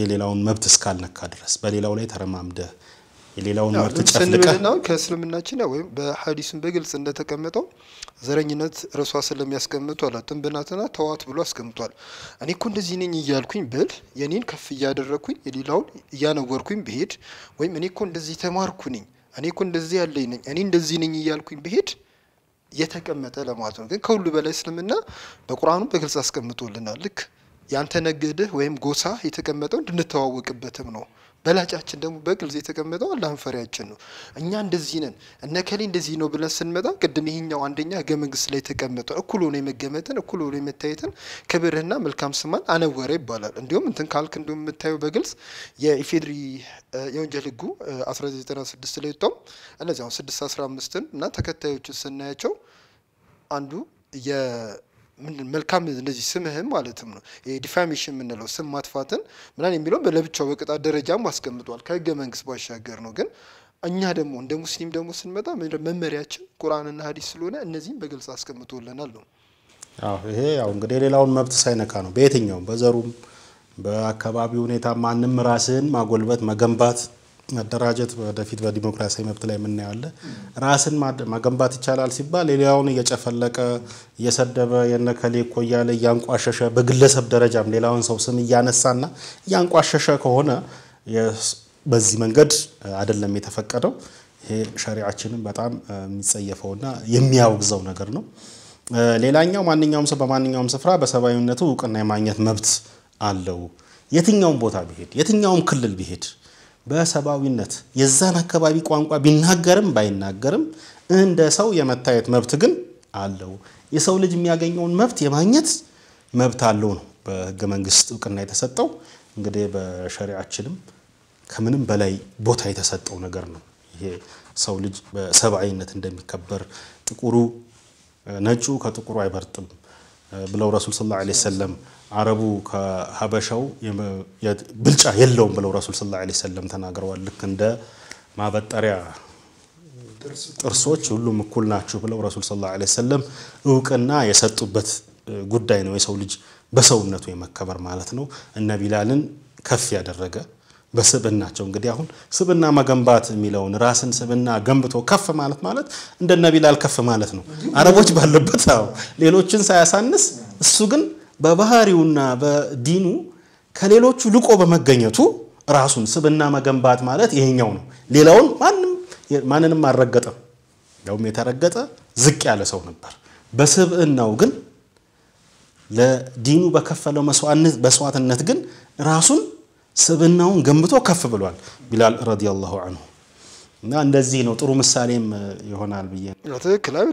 A: የሌላውን መብት እስካልነካ ድረስ በሌላው ላይ ተረማምደህ የሌላውን መብት ጨፍልቀ
B: ከእስልምናችን ወይም በሀዲስን በግልጽ እንደተቀመጠው ዘረኝነት ረሷ ስለሚያስቀምጡ አላ ጥንብናትና ተዋት ብሎ አስቀምጧል። እኔ እኮ እንደዚህ ነኝ እያልኩኝ ብል የኔን ከፍ እያደረግኩኝ የሌላውን እያነወርኩኝ ብሄድ ወይም እኔ እኮ እንደዚህ ተማርኩ ነኝ፣ እኔ እኮ እንደዚህ ያለኝ ነኝ፣ እኔ እንደዚህ ነኝ እያልኩኝ ብሄድ የተቀመጠ ለማለት ነው። ግን ከሁሉ በላይ እስልምና በቁርአኑ በግልጽ አስቀምጦልናል። ልክ ያንተ ነገድህ ወይም ጎሳ የተቀመጠው እንድንተዋወቅበትም ነው። በላጫችን ደግሞ በግልጽ የተቀመጠው አላህን ፈሪያችን ነው። እኛ እንደዚህ ነን እነከሌ እንደዚህ ነው ብለን ስንመጣ ቅድም ይሄኛው አንደኛ ህገ መንግስት ላይ የተቀመጠ እኩል ሆኖ የመገመትን እኩል ሆኖ የመታየትን ክብርና መልካም ስማን አነወረ ይባላል። እንዲሁም እንትን ካልክ እንዲሁም የምታየው በግልጽ የኢፌድሪ የወንጀል ህጉ 1996 ላይ ወጣው እነዚህ አሁን 615ን እና ተከታዮችን ስናያቸው አንዱ መልካም እንደዚህ ስምህም ማለትም ነው የዲፋሜሽን የምንለው ስም ማጥፋትን ምናን የሚለውን በለብቻው በቅጣት ደረጃም አስቀምጧል ከህገ መንግስት ባሻገር ነው። ግን እኛ ደግሞ እንደ ሙስሊም ደግሞ ስንመጣ መመሪያችን ቁርአንና ሀዲስ ስለሆነ እነዚህም በግልጽ አስቀምጦልናል ነው።
A: ይሄ ያው እንግዲህ የሌላውን መብት ሳይነካ ነው። በየትኛውም በዘሩም በአካባቢ ሁኔታ ማንም ራስህን ማጎልበት መገንባት መደራጀት ወደፊት በዲሞክራሲያዊ መብት ላይ የምናየው ራስን መገንባት ይቻላል ሲባል ሌላውን እየጨፈለቀ እየሰደበ የነከሌ እኮ እያለ እያንቋሸሸ በግለሰብ ደረጃም ሌላውን ሰው ስም እያነሳና እያንቋሸሸ ከሆነ በዚህ መንገድ አይደለም የተፈቀደው። ይሄ ሸሪዓችንም በጣም የሚጸየፈውና የሚያወግዘው ነገር ነው። ሌላኛው ማንኛውም ሰው በማንኛውም ስፍራ በሰብአዊነቱ እውቅና የማግኘት መብት አለው። የትኛውም ቦታ ቢሄድ፣ የትኛውም ክልል ቢሄድ በሰብአዊነት የዛን አካባቢ ቋንቋ ቢናገርም ባይናገርም እንደ ሰው የመታየት መብት ግን አለው። የሰው ልጅ የሚያገኘውን መብት የማግኘት መብት አለው ነው በህገ መንግስት እውቅና የተሰጠው። እንግዲህ በሸሪዓችንም ከምንም በላይ ቦታ የተሰጠው ነገር ነው። ይሄ ሰው ልጅ በሰብአዊነት እንደሚከበር ጥቁሩ ነጩ ከጥቁሩ አይበርጥም ብለው ረሱል ሰለላሁ ዐለይሂ ወሰለም አረቡ ከሀበሻው ብልጫ የለውም ብለው ረሱል ሰለላሁ ዐለይሂ ወሰለም ተናግረዋል። ልክ እንደ ማበጠሪያ ጥርሶች ሁሉም እኩል ናችሁ ብለው ረሱል ሰለላሁ ዐለይሂ ወሰለም እውቅና የሰጡበት ጉዳይ ነው። የሰው ልጅ በሰውነቱ የመከበር ማለት ነው። እነ ቢላልን ከፍ ያደረገ በስብናቸው እንግዲህ አሁን ስብና መገንባት የሚለውን ራስን ስብና ገንብቶ ከፍ ማለት ማለት እንደ ነቢላል ከፍ ማለት ነው። አረቦች ባለበት ሌሎችን ሳያሳንስ እሱ ግን በባህሪውና በዲኑ ከሌሎቹ ልቆ በመገኘቱ ራሱን ስብና መገንባት ማለት ይሄኛው ነው። ሌላውን ማንም ማንንም አልረገጠም። ያውም የተረገጠ ዝቅ ያለ ሰው ነበር። በስብናው ግን ለዲኑ በከፈለው መስዋዕትነት ግን ራሱን ስብናውን ገንብቶ ከፍ ብሏል ቢላል ረዲየላሁ አንሁ። እና እንደዚህ ነው ጥሩ ምሳሌም ይሆናል ብዬ
B: ነው። ትክክል። አይ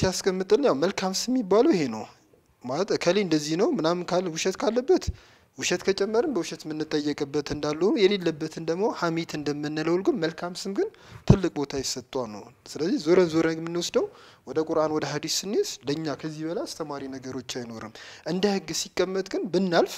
B: ሲያስቀምጥልን ያው መልካም ስም የሚባለው ይሄ ነው። ማለት እከሌ እንደዚህ ነው ምናምን ካለ ውሸት ካለበት ውሸት ከጨመርን በውሸት የምንጠየቅበት እንዳሉ የሌለበትን ደግሞ ሀሜት እንደምንለው ግን መልካም ስም ግን ትልቅ ቦታ ይሰጧ ነው። ስለዚህ ዞረን ዞረን የምንወስደው ወደ ቁርአን ወደ ሀዲስ ስንይዝ ለእኛ ከዚህ በላይ አስተማሪ ነገሮች አይኖርም። እንደ ህግ ሲቀመጥ ግን ብናልፍ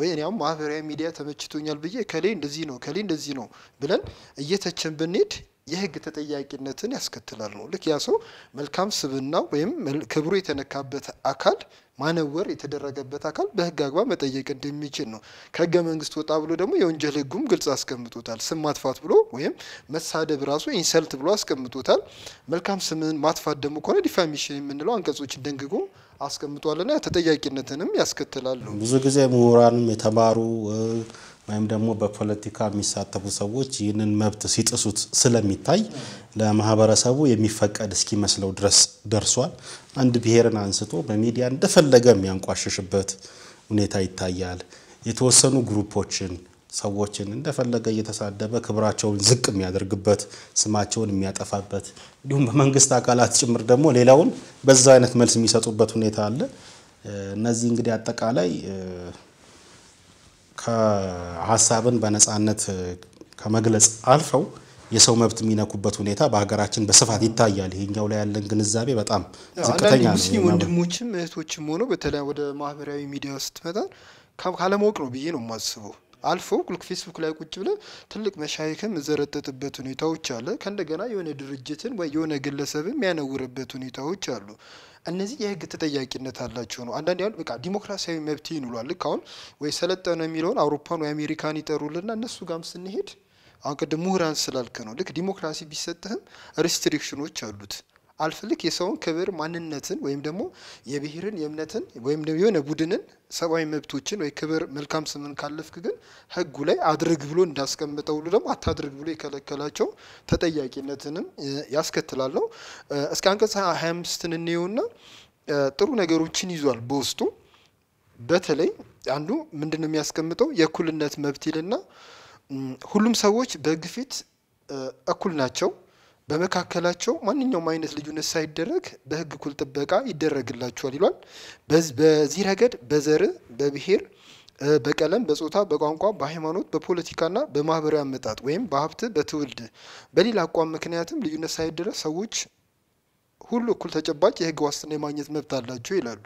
B: ወይ እኔ ማህበራዊ ሚዲያ ተመችቶኛል ብዬ ከሌ እንደዚህ ነው ከሌ እንደዚህ ነው ብለን እየተችን ብንሄድ የህግ ተጠያቂነትን ያስከትላል ነው። ልክ ያ ሰው መልካም ስብና ወይም ክብሩ የተነካበት አካል ማነወር የተደረገበት አካል በህግ አግባብ መጠየቅ እንደሚችል ነው። ከህገ መንግስት ወጣ ብሎ ደግሞ የወንጀል ህጉም ግልጽ አስቀምጦታል። ስም ማጥፋት ብሎ ወይም መሳደብ ራሱ ኢንሰልት ብሎ አስቀምጦታል። መልካም ስምን ማጥፋት ደግሞ ከሆነ ዲፋሚሽን የምንለው አንቀጾችን ደንግጎ አስቀምጧልና ተጠያቂነትንም ያስከትላሉ።
A: ብዙ ጊዜ ምሁራንም የተማሩ ወይም ደግሞ በፖለቲካ የሚሳተፉ ሰዎች ይህንን መብት ሲጥሱት ስለሚታይ ለማህበረሰቡ የሚፈቀድ እስኪመስለው ድረስ ደርሷል። አንድ ብሔርን አንስቶ በሚዲያ እንደፈለገ የሚያንቋሽሽበት ሁኔታ ይታያል። የተወሰኑ ግሩፖችን ሰዎችን እንደፈለገ እየተሳደበ ክብራቸውን ዝቅ የሚያደርግበት ስማቸውን የሚያጠፋበት እንዲሁም በመንግስት አካላት ጭምር ደግሞ ሌላውን በዛ አይነት መልስ የሚሰጡበት ሁኔታ አለ። እነዚህ እንግዲህ አጠቃላይ ሀሳብን በነጻነት ከመግለጽ አልፈው የሰው መብት የሚነኩበት ሁኔታ በሀገራችን በስፋት ይታያል። ይሄኛው ላይ ያለን ግንዛቤ በጣም ዝቅተኛ ነው። ሙስሊም
B: ወንድሞችም እህቶችም ሆነው በተለይ ወደ ማህበራዊ ሚዲያ ስትመጣ ካለማወቅ ነው ብዬ ነው የማስበው። አልፎ ፌስቡክ ላይ ቁጭ ብለ ትልቅ መሻይክም የዘረጠጥበት ሁኔታዎች አለ። ከእንደገና የሆነ ድርጅትን ወይ የሆነ ግለሰብም ያነውርበት ሁኔታዎች አሉ። እነዚህ የህግ ተጠያቂነት አላቸው ነው። አንዳንድ ያሉ በቃ ዲሞክራሲያዊ መብት ይንሏል። ልክ አሁን ወይ ሰለጠነ የሚለውን አውሮፓን ወይ አሜሪካን ይጠሩልና እነሱ ጋም ስንሄድ አሁን ቅድም ምሁራን ስላልክ ነው ልክ ዲሞክራሲ ቢሰጥህም ሪስትሪክሽኖች አሉት። አልፍልክ የሰውን ክብር ማንነትን ወይም ደግሞ የብሔርን የእምነትን ወይም ደግሞ የሆነ ቡድንን ሰብአዊ መብቶችን ወይ ክብር መልካም ስምን ካለፍክ ግን ህጉ ላይ አድርግ ብሎ እንዳስቀምጠው ሁሉ ደግሞ አታድርግ ብሎ የከለከላቸው ተጠያቂነትንም ያስከትላል ነው። እስከ አንቀጽ ሀያ ን እንየውና ጥሩ ነገሮችን ይዟል በውስጡ በተለይ አንዱ ምንድን ነው የሚያስቀምጠው የእኩልነት መብት ይልና ሁሉም ሰዎች በግፊት እኩል ናቸው በመካከላቸው ማንኛውም አይነት ልዩነት ሳይደረግ በህግ እኩል ጥበቃ ይደረግላቸዋል ይሏል። በዚህ ረገድ በዘር፣ በብሔር፣ በቀለም፣ በጾታ፣ በቋንቋ፣ በሃይማኖት፣ በፖለቲካና በማህበራዊ አመጣጥ ወይም በሀብት፣ በትውልድ፣ በሌላ አቋም ምክንያትም ልዩነት ሳይደረግ ሰዎች ሁሉ እኩል ተጨባጭ የህግ ዋስትና የማግኘት መብት አላቸው ይላሉ።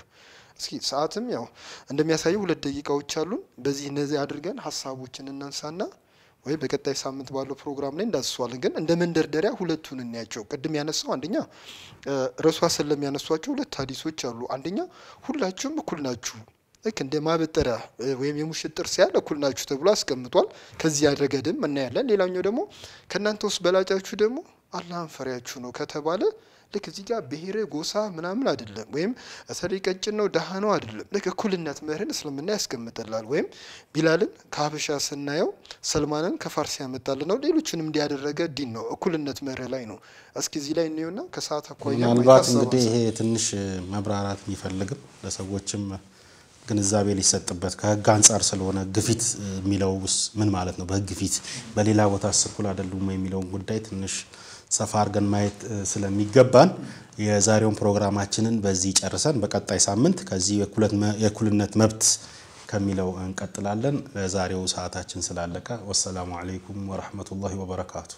B: እስኪ ሰዓትም ያው እንደሚያሳየው ሁለት ደቂቃዎች አሉን። በዚህ እነዚህ አድርገን ሀሳቦችን እናንሳና ወይ በቀጣይ ሳምንት ባለው ፕሮግራም ላይ እንዳስሷለን። ግን እንደ መንደርደሪያ ሁለቱን እናያቸው። ቅድም ያነሳው አንደኛ ረሱ ሰለም ያነሷቸው ሁለት ሀዲሶች አሉ። አንደኛ ሁላችሁም እኩል ናችሁ፣ ልክ እንደ ማበጠሪያ ወይም የሙሽት ጥርስ ያህል እኩል ናችሁ ተብሎ አስቀምጧል። ከዚህ ረገድም እናያለን። ሌላኛው ደግሞ ከእናንተ ውስጥ በላጫችሁ ደግሞ አላህን ፈሪያችሁ ነው ከተባለ ልክ እዚህ ጋር ብሔረ ጎሳ ምናምን አይደለም፣ ወይም እሰሪ ቀጭን ነው ደሃ ነው አይደለም። ልክ እኩልነት መርህን እስልምና ያስቀምጠላል። ወይም ቢላልን ከሀበሻ ስናየው ሰልማንን ከፋርስ ያመጣል ነው። ሌሎችንም እንዲያደረገ ዲን ነው፣ እኩልነት መርህ ላይ ነው። እስኪ እዚህ ላይ እንየውና ከሰዓት አኳያ ምናልባት እንግዲህ
A: ይሄ ትንሽ መብራራት የሚፈልግም ለሰዎችም ግንዛቤ ሊሰጥበት ከህግ አንጻር ስለሆነ ግፊት የሚለው ምን ማለት ነው? በህግ ፊት በሌላ ቦታ ስኩል አይደሉም የሚለውን ጉዳይ ትንሽ ሰፋ አድርገን ማየት ስለሚገባን የዛሬውን ፕሮግራማችንን በዚህ ጨርሰን በቀጣይ ሳምንት ከዚህ የእኩልነት መብት ከሚለው እንቀጥላለን። ለዛሬው ሰዓታችን ስላለቀ ወሰላሙ አለይኩም ወረህመቱላሂ ወበረካቱ።